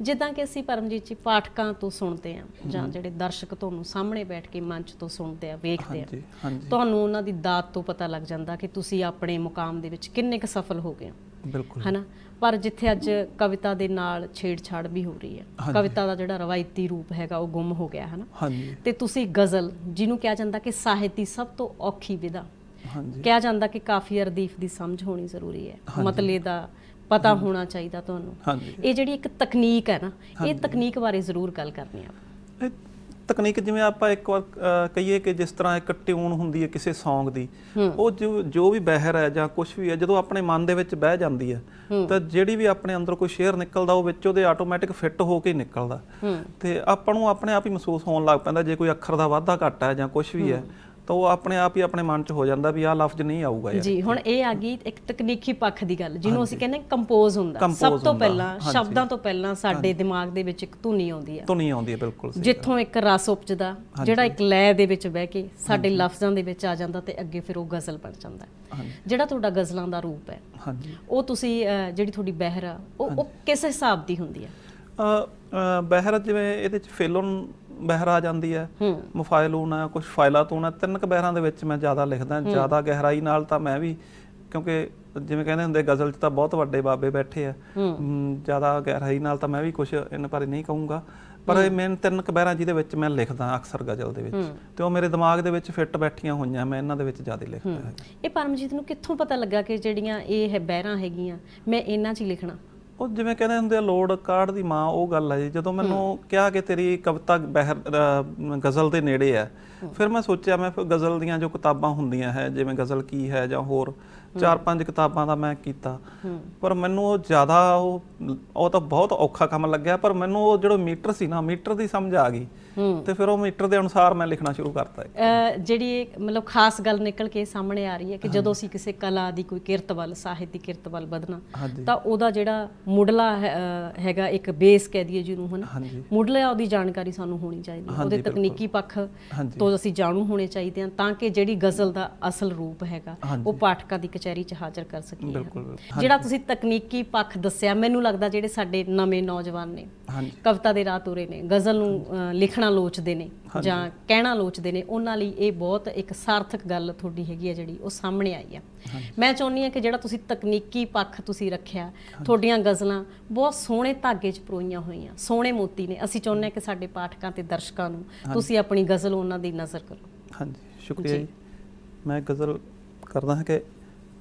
ਜਿੱਦਾਂ ਕਿ ਅਸੀਂ ਪਰਮਜੀਤ ਜੀ ਪਾਠਕਾਂ ਤੋਂ ਸੁਣਦੇ ਆ ਜਾਂ ਜਿਹੜੇ ਦਰਸ਼ਕ ਤੁਹਾਨੂੰ ਸਾਹਮਣੇ ਬੈਠ ਕੇ ਮੰਚ ਤੋਂ ਸੁਣਦੇ ਆ ਵੇਖਦੇ ਆ ਤੁਹਾਨੂੰ ਉਹਨਾਂ ਦੀ ਦਾਤ ਤੋਂ ਪਤਾ ਲੱਗ ਜਾਂਦਾ ਕਿ ਤੁਸੀਂ ਆਪਣੇ ਮੁਕਾਮ ਦੇ ਵਿੱਚ ਕਿੰਨੇ ਕੁ ਸਫਲ ਹੋ ਗਏ ਹੋ ਬਿਲਕੁਲ ਹੈਨਾ ਪਰ ਜਿੱਥੇ ਅੱਜ ਕਵਿਤਾ ਦੇ ਨਾਲ ਛੇੜਛਾੜ ਵੀ ਹੋ ਰਹੀ ਹੈ ਕਵਿਤਾ ਦਾ ਜਿਹੜਾ ਰਵਾਇਤੀ ਰੂਪ ਹੈਗਾ ਉਹ ਗੁੰਮ ਹੋ ਗਿਆ ਹੈ ਨਾ ਤੇ ਤੁਸੀਂ ਗਜ਼ਲ ਜਿਹਨੂੰ ਕਿਹਾ ਜਾਂਦਾ ਕਿ ਸਾਹਿਤੀ ਸਭ ਤੋਂ ਔਖੀ ਵਿਧਾ ਕਿਹਾ ਜਾਂਦਾ ਕਿ ਕਾਫੀ ਅਰਦੀਫ ਦੀ ਸਮਝ ਹੋਣੀ ਜ਼ਰੂਰੀ ਹੈ ਮਤਲੇ ਦਾ ਪਤਾ ਹੋਣਾ ਚਾਹੀਦਾ ਤੁਹਾਨੂੰ ਇਹ ਜਿਹੜੀ ਇੱਕ ਤਕਨੀਕ ਹੈ ਨਾ ਇਹ ਤਕਨੀਕ ਬਾਰੇ ਜ਼ਰੂਰ ਗੱਲ ਕਰਨੀ ਆ ਤਕਨੀਕ ਜਿਵੇਂ ਆਪਾਂ ਇੱਕ ਵਾਰ ਕਹੀਏ ਕਿ ਜਿਸ ਤਰ੍ਹਾਂ ਇੱਕ ਟਿਊਨ ਹੁੰਦੀ ਹੈ ਕਿਸੇ Song ਦੀ ਉਹ ਜੋ ਜੋ ਵੀ ਬਹਿਰ ਹੈ ਜਾਂ ਕੁਝ ਵੀ ਹੈ ਜਦੋਂ ਆਪਣੇ ਮਨ ਦੇ ਵਿੱਚ ਬਹਿ ਜਾਂਦੀ ਹੈ ਤਾਂ ਜਿਹੜੀ ਵੀ ਆਪਣੇ ਅੰਦਰ ਕੋਈ ਸ਼ੇਅਰ ਨਿਕਲਦਾ ਉਹ ਵਿੱਚ ਉਹਦੇ ਆਟੋਮੈਟਿਕ ਫਿੱਟ ਹੋ ਕੇ ਨਿਕਲਦਾ ਤੇ ਆਪਾਂ ਨੂੰ ਆਪਣੇ ਆਪ ਹੀ ਮਹਿਸੂਸ ਹੋਣ ਲੱਗ ਪੈਂਦਾ ਜੇ ਕੋਈ ਅੱਖਰ ਦਾ ਵਾਧਾ ਘਟਾ ਹੈ ਜਾਂ ਕੁਝ ਵੀ ਹੈ ਤਾਂ ਉਹ ਆਪਣੇ ਆਪ ਹੀ ਆਪਣੇ ਮਨ 'ਚ ਹੋ ਜਾਂਦਾ ਵੀ ਆਹ ਲਫ਼ਜ਼ ਨਹੀਂ ਆਊਗਾ ਯਾਰ ਜੀ ਹੁਣ ਇਹ ਆ ਗਈ ਇੱਕ ਤਕਨੀਕੀ ਪੱਖ ਦੀ ਗੱਲ ਜਿਹਨੂੰ ਅਸੀਂ ਕਹਿੰਦੇ ਕੰਪੋਜ਼ ਹੁੰਦਾ ਸਭ ਤੋਂ ਪਹਿਲਾਂ ਸ਼ਬਦਾਂ ਤੋਂ ਪਹਿਲਾਂ ਸਾਡੇ ਦਿਮਾਗ ਦੇ ਵਿੱਚ ਇੱਕ ਧੁਨੀ ਆਉਂਦੀ ਹੈ ਧੁਨੀ ਆਉਂਦੀ ਹੈ ਬਿਲਕੁਲ ਸਹੀ ਜਿੱਥੋਂ ਇੱਕ ਰਸ ਉਪਜਦਾ ਜਿਹੜਾ ਇੱਕ ਲੈ ਦੇ ਵਿੱਚ ਬਹਿ ਕੇ ਸਾਡੇ ਲਫ਼ਜ਼ਾਂ ਦੇ ਵਿੱਚ ਆ ਜਾਂਦਾ ਤੇ ਅੱਗੇ ਫਿਰ ਉਹ ਗਜ਼ਲ ਬਣ ਜਾਂਦਾ ਜਿਹੜਾ ਤੁਹਾਡਾ ਗਜ਼ਲਾਂ ਦਾ ਰੂਪ ਹੈ ਉਹ ਤੁਸੀਂ ਜਿਹੜੀ ਤੁਹਾਡੀ ਬਹਿਰ ਆ ਉਹ ਕਿਸ ਹਿਸਾਬ ਦੀ ਹੁੰਦੀ ਹੈ ਬਹਿਰ ਜਿਵੇਂ ਇਹਦੇ ਚ ਫੇਲੋਨ ਬਹਿਰ ਆ ਜਾਂਦੀ ਹੈ ਮਫਾਇਲੂਨ ਆ ਕੁਝ ਫਾਇਲਾਤੂਨ ਹੈ ਤਿੰਨ ਕ ਬਹਿਰਾਂ ਦੇ ਵਿੱਚ ਮੈਂ ਜ਼ਿਆਦਾ ਲਿਖਦਾ ਜ਼ਿਆਦਾ ਗਹਿਰਾਈ ਨਾਲ ਤਾਂ ਮੈਂ ਵੀ ਕਿਉਂਕਿ ਜਿਵੇਂ ਕਹਿੰਦੇ ਹੁੰਦੇ ਗਜ਼ਲ 'ਚ ਤਾਂ ਬਹੁਤ ਵੱਡੇ ਬਾਬੇ ਬੈਠੇ ਆ ਜ਼ਿਆਦਾ ਗਹਿਰਾਈ ਨਾਲ ਤਾਂ ਮੈਂ ਵੀ ਕੁਝ ਇਹਨਾਂ ਬਾਰੇ ਨਹੀਂ ਕਹੂੰਗਾ ਪਰ ਇਹ ਮੈਂ ਤਿੰਨ ਬਹਿਰਾਂ ਜਿਹਦੇ ਵਿੱਚ ਮੈਂ ਲਿਖਦਾ ਅਕਸਰ ਗਜ਼ਲ ਦੇ ਵਿੱਚ ਤੇ ਉਹ ਮੇਰੇ ਦਿਮਾਗ ਦੇ ਵਿੱਚ ਫਿੱਟ ਬੈਠੀਆਂ ਹੋਈਆਂ ਮੈਂ ਇਹਨਾਂ ਦੇ ਵਿੱਚ ਜ਼ਿਆਦਾ ਲਿਖਦਾ ਇਹ ਪਰਮਜੀਤ ਨੂੰ ਕਿੱਥੋਂ ਪਤਾ ਲੱਗਾ ਕਿ ਜਿਹੜੀਆਂ ਇਹ ਹੈ ਬਹਿਰਾਂ ਹੈਗੀਆਂ ਮੈਂ ਇਹਨਾਂ 'ਚ ਹੀ ਲਿਖਣਾ ਉਹ ਜਿਵੇਂ ਕਹਿੰਦੇ ਹੁੰਦੇ ਆ ਲੋੜ ਕਾਰਡ ਦੀ ਮਾਂ ਉਹ ਗੱਲ ਹੈ ਜੀ ਜਦੋਂ ਮੈਨੂੰ ਕਿਹਾ ਕਿ ਤੇਰੀ ਕਵਿਤਾ ਬਹਿਰ ਗਜ਼ਲ ਦੇ ਨੇੜੇ ਹੈ ਫਿਰ ਮੈਂ ਸੋਚਿਆ ਮੈਂ ਫਿਰ ਗਜ਼ਲ ਦੀਆਂ ਜੋ ਕਿਤਾਬਾਂ ਹੁੰਦੀਆਂ ਹੈ ਜਿਵੇਂ ਗਜ਼ਲ ਕੀ ਹੈ ਜਾਂ ਹੋਰ ਚਾਰ ਪੰਜ ਕਿਤਾਬਾਂ ਦਾ ਮੈਂ ਕੀਤਾ ਪਰ ਮੈਨੂੰ ਉਹ ਜ਼ਿਆਦਾ ਉਹ ਉਹ ਤਾਂ ਬਹੁਤ ਔਖਾ ਕੰਮ ਲੱਗਿਆ ਪਰ ਮੈਨੂੰ ਉਹ ਜਿਹੜਾ ਮੀਟਰ ਸੀ ਨਾ ਮੀਟਰ ਦੀ ਸਮਝ ਆ ਗਈ ਤੇ ਫਿਰ ਉਹ ਮੀਟਰ ਦੇ ਅਨੁਸਾਰ ਮੈਂ ਲਿਖਣਾ ਸ਼ੁਰੂ ਕਰਤਾ ਜਿਹੜੀ ਮਤਲਬ ਖਾਸ ਗੱਲ ਨਿਕਲ ਕੇ ਸਾਹਮਣੇ ਆ ਰਹੀ ਹੈ ਕਿ ਜਦੋਂ ਅਸੀਂ ਕਿਸੇ ਕਲਾ ਦੀ ਕੋਈ ਕਿਰਤ ਵੱਲ ਸਾਹਿਤ ਦੀ ਕਿਰਤ ਵੱਲ ਵਧਣਾ ਤਾਂ ਉਹਦਾ ਜਿਹੜਾ ਮੁੱਢਲਾ ਹੈਗਾ ਇੱਕ ਬੇਸ ਕਹਿ ਦਈਏ ਜਿਹਨੂੰ ਹਨ ਮੁੱਢਲਾ ਉਹਦੀ ਜਾਣਕਾਰੀ ਸਾਨੂੰ ਹੋਣੀ ਚਾਹੀਦੀ ਹੈ ਉਹਦੇ ਤਕਨੀਕੀ ਪੱਖ ਤੋਂ ਅਸੀਂ ਜਾਣੂ ਹੋਣੇ ਚਾਹੀਦੇ ਹਾਂ ਤਾਂ ਕਿ ਜਿਹੜੀ ਗਜ਼ਲ ਦਾ ਅਸਲ ਰੂਪ ਹੈਗਾ ਉਹ ਪਾਠਕਾਂ ਦੀ ਕਚਹਿਰੀ 'ਚ ਹਾਜ਼ਰ ਕਰ ਸਕੀਏ ਜਿਹੜਾ ਤੁਸੀਂ ਤਕਨੀਕੀ ਪੱਖ ਦੱਸਿਆ ਮੈਨੂੰ ਲੱਗਦਾ ਜਿਹੜੇ ਸਾਡੇ ਨਵੇਂ ਨੌਜਵਾਨ ਨੇ ਕਵਿਤਾ ਦੇ ਰਾਹ ਤੁਰੇ ਨੇ ਗਜ਼ਲ ਨੂੰ ਲਿਖਣਾ ਲੋਚਦੇ ਨੇ ਜਾਂ ਕਹਿਣਾ ਲੋਚਦੇ ਨੇ ਉਹਨਾਂ ਲਈ ਇਹ ਬਹੁਤ ਇੱਕ ਸਾਰਥਕ ਗੱਲ ਤੁਹਾਡੀ ਹੈਗੀ ਹੈ ਜਿਹੜੀ ਉਹ ਸਾਹਮਣੇ ਆਈ ਆ ਮੈਂ ਚਾਹੁੰਦੀ ਹਾਂ ਕਿ ਜਿਹੜਾ ਤੁਸੀਂ ਤਕਨੀਕੀ ਪੱਖ ਤੁਸੀਂ ਰੱਖਿਆ ਤੁਹਾਡੀਆਂ ਗਜ਼ਲਾਂ ਬਹੁਤ ਸੋਹਣੇ ਧਾਗੇ 'ਚ ਪਰੋਈਆਂ ਹੋਈਆਂ ਸੋਹਣੇ ਮੋਤੀ ਨੇ ਅਸੀਂ ਚਾਹੁੰਦੇ ਹਾਂ ਕਿ ਸਾਡੇ ਪਾਠਕਾਂ ਤੇ ਦਰਸ਼ਕਾਂ ਨੂੰ ਤੁਸੀਂ ਆਪਣੀ ਗਜ਼ਲ ਉਹਨਾਂ ਦੀ ਨਜ਼ਰ ਕਰੋ ਹਾਂਜੀ ਸ਼ੁਕਰੀਆ ਜੀ ਮੈਂ ਗਜ਼ਲ ਕਰਦਾ ਹਾਂ ਕਿ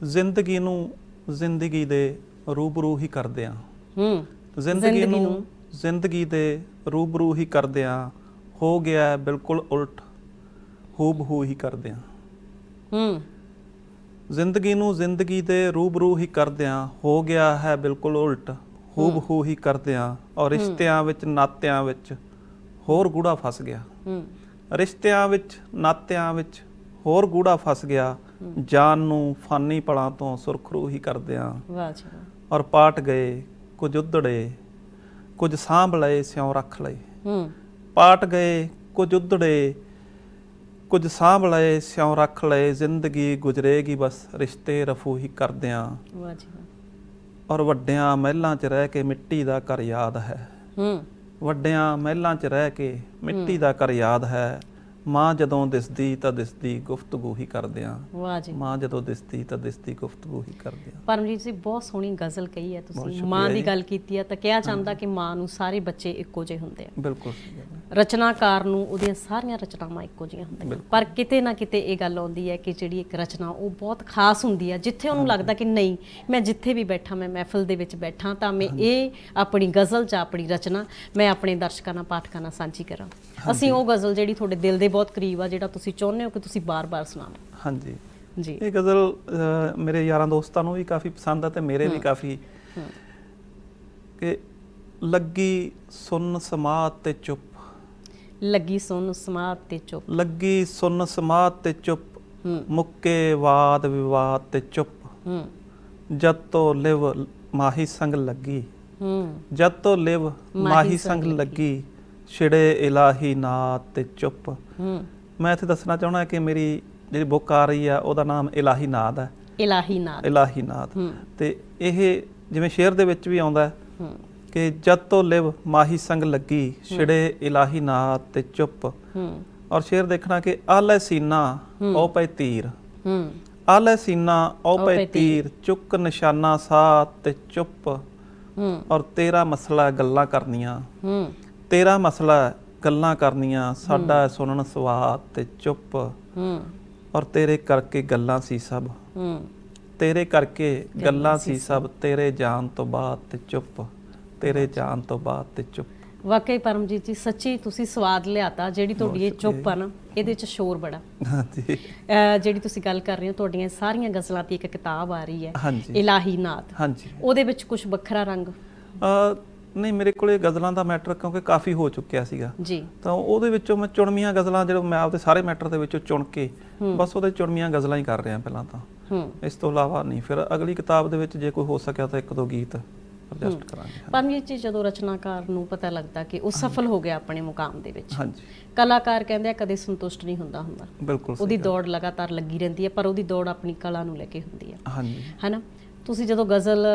ਜ਼ਿੰਦਗੀ ਨੂੰ ਜ਼ਿੰਦਗੀ ਦੇ ਰੂਬਰੂ ਹੀ ਕਰਦੇ ਆ ਹੂੰ ਜ਼ਿੰਦਗੀ ਨੂੰ ਜ਼ਿੰਦਗੀ ਦੇ ਰੂਬਰੂ ਹੀ ਕਰਦੇ ਆ ਹੋ ਗਿਆ ਬਿਲਕੁਲ ਉਲਟ ਹੂਬ ਹੂ ਹੀ ਕਰਦੇ ਆ ਹੂੰ ਜ਼ਿੰਦਗੀ ਨੂੰ ਜ਼ਿੰਦਗੀ ਦੇ ਰੂਬਰੂ ਹੀ ਕਰਦੇ ਆ ਹੋ ਗਿਆ ਹੈ ਬਿਲਕੁਲ ਉਲਟ ਹੂਬ ਹੂ ਹੀ ਕਰਦੇ ਆ ਔਰ ਰਿਸ਼ਤਿਆਂ ਵਿੱਚ ਨਾਤਿਆਂ ਵਿੱਚ ਹੋਰ ਗੂੜਾ ਫਸ ਗਿਆ ਹੂੰ ਰਿਸ਼ਤਿਆਂ ਵਿੱਚ ਨਾਤਿਆਂ ਵਿੱਚ ਹੋਰ ਗੂੜਾ ਫਸ ਗਿਆ ਜਾਨ ਨੂੰ ਫਾਨੀ ਪਲਾਂ ਤੋਂ ਸੁਰਖਰੂ ਹੀ ਕਰਦਿਆਂ ਵਾਹ ਜੀ ਔਰ ਪਾਟ ਗਏ ਕੁਝ ਉਧੜੇ ਕੁਝ ਸਾਂਭ ਲਏ ਸਿਉ ਰੱਖ ਲਏ ਹੂੰ ਪਾਟ ਗਏ ਕੁਝ ਉਧੜੇ ਕੁਝ ਸਾਂਭ ਲਏ ਸਿਉ ਰੱਖ ਲਏ ਜ਼ਿੰਦਗੀ ਗੁਜ਼ਰੇਗੀ ਬਸ ਰਿਸ਼ਤੇ ਰਫੂਹੀ ਕਰਦਿਆਂ ਵਾਹ ਜੀ ਔਰ ਵੱਡਿਆਂ ਮਹਿਲਾਂ 'ਚ ਰਹਿ ਕੇ ਮਿੱਟੀ ਦਾ ਘਰ ਯਾਦ ਹੈ ਹੂੰ ਵੱਡਿਆਂ ਮਹਿਲਾਂ 'ਚ ਰਹਿ ਕੇ ਮਿੱਟੀ ਦਾ ਘਰ ਯਾਦ ਹੈ ਮਾਂ ਜਦੋਂ ਦਿਸਦੀ ਤਾਂ ਦਿਸਦੀ ਗੁਫ਼ਤਗੂ ਹੀ ਕਰਦੇ ਆ ਵਾਹ ਜੀ ਮਾਂ ਜਦੋਂ ਦਿਸਦੀ ਤਾਂ ਦਿਸਦੀ ਗੁਫ਼ਤਗੂ ਹੀ ਕਰਦੇ ਆ ਪਰਮਜੀਤ ਜੀ ਬਹੁਤ ਸੋਹਣੀ ਗਜ਼ਲ ਕਹੀ ਹੈ ਤੁਸੀਂ ਮਾਂ ਦੀ ਗੱਲ ਕੀਤੀ ਹੈ ਤਾਂ ਕਿਹਾ ਜਾਂਦਾ ਕਿ ਮਾਂ ਨੂੰ ਸਾਰੇ ਬੱਚੇ ਇੱਕੋ ਜਿਹੇ ਹੁੰਦੇ ਆ ਬਿਲਕੁਲ ਰਚਨਾਕਾਰ ਨੂੰ ਉਹਦੀਆਂ ਸਾਰੀਆਂ ਰਚਨਾਵਾਂ ਇੱਕੋ ਜਿਹੀਆਂ ਹੁੰਦੀਆਂ ਪਰ ਕਿਤੇ ਨਾ ਕਿਤੇ ਇਹ ਗੱਲ ਆਉਂਦੀ ਹੈ ਕਿ ਜਿਹੜੀ ਇੱਕ ਰਚਨਾ ਉਹ ਬਹੁਤ ਖਾਸ ਹੁੰਦੀ ਹੈ ਜਿੱਥੇ ਉਹਨੂੰ ਲੱਗਦਾ ਕਿ ਨਹੀਂ ਮੈਂ ਜਿੱਥੇ ਵੀ ਬੈਠਾ ਮੈਂ ਮਹਿਫਲ ਦੇ ਵਿੱਚ ਬੈਠਾ ਤਾਂ ਮੈਂ ਇਹ ਆਪਣੀ ਗਜ਼ਲ ਜਾਂ ਆਪਣੀ ਰਚਨਾ ਮੈਂ ਆਪਣੇ ਦਰਸ਼ਕਾਂ ਨਾਲ ਪਾਠਕਾਂ ਨਾਲ ਸਾਂਝੀ ਕਰਾਂ ਅਸੀਂ ਉਹ ਗਜ਼ਲ ਜਿਹੜੀ ਤੁਹਾਡੇ ਦਿਲ ਦੇ ਬਹੁਤ ਕਰੀਬ ਆ ਜਿਹੜਾ ਤੁਸੀਂ ਚਾਹੁੰਦੇ ਹੋ ਕਿ ਤੁਸੀਂ ਬਾਰ-ਬਾਰ ਸੁਣਾਓ ਹਾਂਜੀ ਜੀ ਇਹ ਗਜ਼ਲ ਮੇਰੇ ਯਾਰਾਂ ਦੋਸਤਾਂ ਨੂੰ ਵੀ ਕਾਫੀ ਪਸੰਦ ਆ ਤੇ ਮੇਰੇ ਵੀ ਕਾਫੀ ਕਿ ਲੱਗੀ ਸੁਨ ਸਮਾਤ ਤੇ ਚੁੱਪ ਲੱਗੀ ਸੁਨ ਸਮਾਤ ਤੇ ਚੁੱਪ ਲੱਗੀ ਸੁਨ ਸਮਾਤ ਤੇ ਚੁੱਪ ਮੁੱਕੇ ਵਾਦ ਵਿਵਾਦ ਤੇ ਚੁੱਪ ਜਦ ਤੋਂ ਲਿਵ ਮਾਹੀ ਸੰਗ ਲੱਗੀ ਜਦ ਤੋਂ ਲਿਵ ਮਾਹੀ ਸੰਗ ਲੱਗੀ ਛਿੜੇ ਇਲਾਹੀ ਨਾ ਤੇ ਚੁੱਪ ਹੂੰ ਮੈਂ ਇੱਥੇ ਦੱਸਣਾ ਚਾਹਣਾ ਕਿ ਮੇਰੀ ਜਿਹੜੀ ਬੁੱਕ ਆ ਰਹੀ ਆ ਉਹਦਾ ਨਾਮ ਇਲਾਹੀ ਨਾਦ ਹੈ ਇਲਾਹੀ ਨਾਦ ਇਲਾਹੀ ਨਾਦ ਤੇ ਇਹ ਜਿਵੇਂ ਸ਼ੇਰ ਦੇ ਵਿੱਚ ਵੀ ਆਉਂਦਾ ਕਿ ਜਦ ਤੋਂ ਲਿਵ ਮਾਹੀ ਸੰਗ ਲੱਗੀ ਛਿੜੇ ਇਲਾਹੀ ਨਾਦ ਤੇ ਚੁੱਪ ਔਰ ਸ਼ੇਰ ਦੇਖਣਾ ਕਿ ਆਲੇ ਸੀਨਾ ਉਹ ਪੈ ਤੀਰ ਆਲੇ ਸੀਨਾ ਉਹ ਪੈ ਤੀਰ ਚੁੱਕ ਨਿਸ਼ਾਨਾ ਸਾਥ ਤੇ ਚੁੱਪ ਔਰ ਤੇਰਾ ਮਸਲਾ ਗੱਲਾਂ ਕਰਨੀਆਂ ਤੇਰਾ ਮਸਲਾ ਗੱਲਾਂ ਕਰਨੀਆਂ ਸਾਡਾ ਸੁਣਨ ਸਵਾਦ ਤੇ ਚੁੱਪ ਹੂੰ ਔਰ ਤੇਰੇ ਕਰਕੇ ਗੱਲਾਂ ਸੀ ਸਭ ਹੂੰ ਤੇਰੇ ਕਰਕੇ ਗੱਲਾਂ ਸੀ ਸਭ ਤੇਰੇ ਜਾਣ ਤੋਂ ਬਾਅਦ ਤੇ ਚੁੱਪ ਤੇਰੇ ਜਾਣ ਤੋਂ ਬਾਅਦ ਤੇ ਚੁੱਪ ਵਾਕਈ ਪਰਮਜੀਤ ਜੀ ਸੱਚੀ ਤੁਸੀਂ ਸਵਾਦ ਲਿਆਤਾ ਜਿਹੜੀ ਤੁਹਾਡੀ ਇਹ ਚੁੱਪ ਆ ਨਾ ਇਹਦੇ ਚ ਸ਼ੋਰ ਬੜਾ ਹਾਂਜੀ ਜਿਹੜੀ ਤੁਸੀਂ ਗੱਲ ਕਰ ਰਹੇ ਹੋ ਤੁਹਾਡੀਆਂ ਸਾਰੀਆਂ ਗਜ਼ਲਾਂ ਦੀ ਇੱਕ ਕਿਤਾਬ ਆ ਰਹੀ ਹੈ ਇਲਾਹੀ ਨਾਤ ਹਾਂਜੀ ਉਹਦੇ ਵਿੱਚ ਕੁਝ ਵੱਖਰਾ ਰੰਗ ਨਹੀਂ ਮੇਰੇ ਕੋਲੇ ਗਜ਼ਲਾਂ ਦਾ ਮੈਟਰ ਕਿਉਂਕਿ ਕਾਫੀ ਹੋ ਚੁੱਕਿਆ ਸੀਗਾ ਜੀ ਤਾਂ ਉਹਦੇ ਵਿੱਚੋਂ ਮੈਂ ਚੁਣਮੀਆਂ ਗਜ਼ਲਾਂ ਜਿਹੜਾ ਮੈਂ ਆਪਦੇ ਸਾਰੇ ਮੈਟਰ ਦੇ ਵਿੱਚੋਂ ਚੁਣ ਕੇ ਬਸ ਉਹਦੇ ਚੁਣਮੀਆਂ ਗਜ਼ਲਾਂ ਹੀ ਕਰ ਰਿਹਾ ਪਹਿਲਾਂ ਤਾਂ ਇਸ ਤੋਂ ਇਲਾਵਾ ਨਹੀਂ ਫਿਰ ਅਗਲੀ ਕਿਤਾਬ ਦੇ ਵਿੱਚ ਜੇ ਕੋਈ ਹੋ ਸਕਿਆ ਤਾਂ ਇੱਕ ਦੋ ਗੀਤ ਅਡਜਸਟ ਕਰਾਂਗੇ ਪੰਜ ਚੀਜ਼ ਜਦੋਂ ਰਚਨਾਕਾਰ ਨੂੰ ਪਤਾ ਲੱਗਦਾ ਕਿ ਉਹ ਸਫਲ ਹੋ ਗਿਆ ਆਪਣੇ ਮੁਕਾਮ ਦੇ ਵਿੱਚ ਹਾਂਜੀ ਕਲਾਕਾਰ ਕਹਿੰਦੇ ਆ ਕਦੇ ਸੰਤੁਸ਼ਟ ਨਹੀਂ ਹੁੰਦਾ ਹੁੰਦਾ ਬਿਲਕੁਲ ਉਹਦੀ ਦੌੜ ਲਗਾਤਾਰ ਲੱਗੀ ਰਹਿੰਦੀ ਹੈ ਪਰ ਉਹਦੀ ਦੌੜ ਆਪਣੀ ਕਲਾ ਨੂੰ ਲੈ ਕੇ ਹੁੰਦੀ ਹੈ ਹਾਂਜੀ ਹੈਨਾ ਤੁਸੀਂ ਜਦੋਂ ਗਜ਼ਲ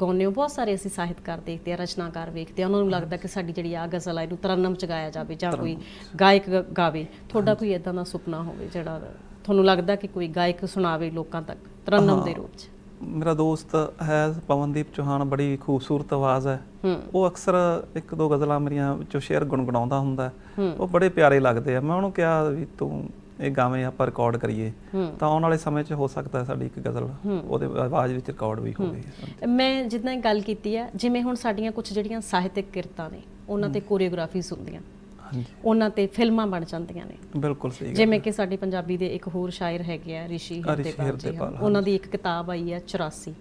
ਗਾਉਂਦੇ ਹੋ ਬਹੁਤ ਸਾਰੇ ਅਸੀਂ ਸਾਹਿਤਕਾਰ ਦੇਖਦੇ ਆ ਰਚਨਾਕਾਰ ਵੇਖਦੇ ਆ ਉਹਨਾਂ ਨੂੰ ਲੱਗਦਾ ਕਿ ਸਾਡੀ ਜਿਹੜੀ ਆ ਗਜ਼ਲ ਆ ਇਹਨੂੰ ਤਰਨਮ ਚ ਗਾਇਆ ਜਾਵੇ ਜਾਂ ਕੋਈ ਗਾਇਕ ਗਾਵੇ ਤੁਹਾਡਾ ਕੋਈ ਇਦਾਂ ਦਾ ਸੁਪਨਾ ਹੋਵੇ ਜਿਹੜਾ ਤੁਹਾਨੂੰ ਲੱਗਦਾ ਕਿ ਕੋਈ ਗਾਇਕ ਸੁਣਾਵੇ ਲੋਕਾਂ ਤੱਕ ਤਰਨਮ ਦੇ ਰੂਪ ਚ ਮੇਰਾ ਦੋਸਤ ਹੈ ਪਵਨਦੀਪ ਚੋਹਾਨ ਬੜੀ ਖੂਬਸੂਰਤ ਆਵਾਜ਼ ਹੈ ਉਹ ਅਕਸਰ ਇੱਕ ਦੋ ਗਜ਼ਲਾਂ ਮੇਰੀਆਂ ਵਿੱਚੋਂ ਸ਼ੇਰ ਗੁੰਗਣਾਉਂਦਾ ਹੁੰਦਾ ਉਹ ਬੜੇ ਪਿਆਰੇ ਲੱਗਦੇ ਆ ਮੈਂ ਉਹਨੂੰ ਕਿਹਾ ਵੀ ਤੂੰ ਇਹ ਗਾਵੇਂ ਆਪਾਂ ਰਿਕਾਰਡ ਕਰੀਏ ਤਾਂ ਆਉਣ ਵਾਲੇ ਸਮੇਂ 'ਚ ਹੋ ਸਕਦਾ ਸਾਡੀ ਇੱਕ ਗਜ਼ਲ ਉਹਦੇ ਆਵਾਜ਼ ਵਿੱਚ ਰਿਕਾਰਡ ਵੀ ਹੋਵੇ ਮੈਂ ਜਿੱਦਾਂ ਗੱਲ ਕੀਤੀ ਆ ਜਿਵੇਂ ਹੁਣ ਸਾਡੀਆਂ ਕੁਝ ਜਿਹੜੀਆਂ ਸਾਹਿਤਕ ਕਿਰਤਾਂ ਨੇ ਉਹਨਾਂ ਤੇ ਕੋਰੀਓਗ੍ਰਾਫੀਸ ਹੁੰਦੀਆਂ ਹਾਂਜੀ ਉਹਨਾਂ ਤੇ ਫਿਲਮਾਂ ਬਣ ਜਾਂਦੀਆਂ ਨੇ ਬਿਲਕੁਲ ਸਹੀ ਜਿਵੇਂ ਕਿ ਸਾਡੇ ਪੰਜਾਬੀ ਦੇ ਇੱਕ ਹੋਰ ਸ਼ਾਇਰ ਹੈਗੇ ਆ ਰਿਸ਼ੀ ਹਿਰਦੇਪਾਲ ਉਹਨਾਂ ਦੀ ਇੱਕ ਕਿਤਾਬ ਆਈ ਆ 84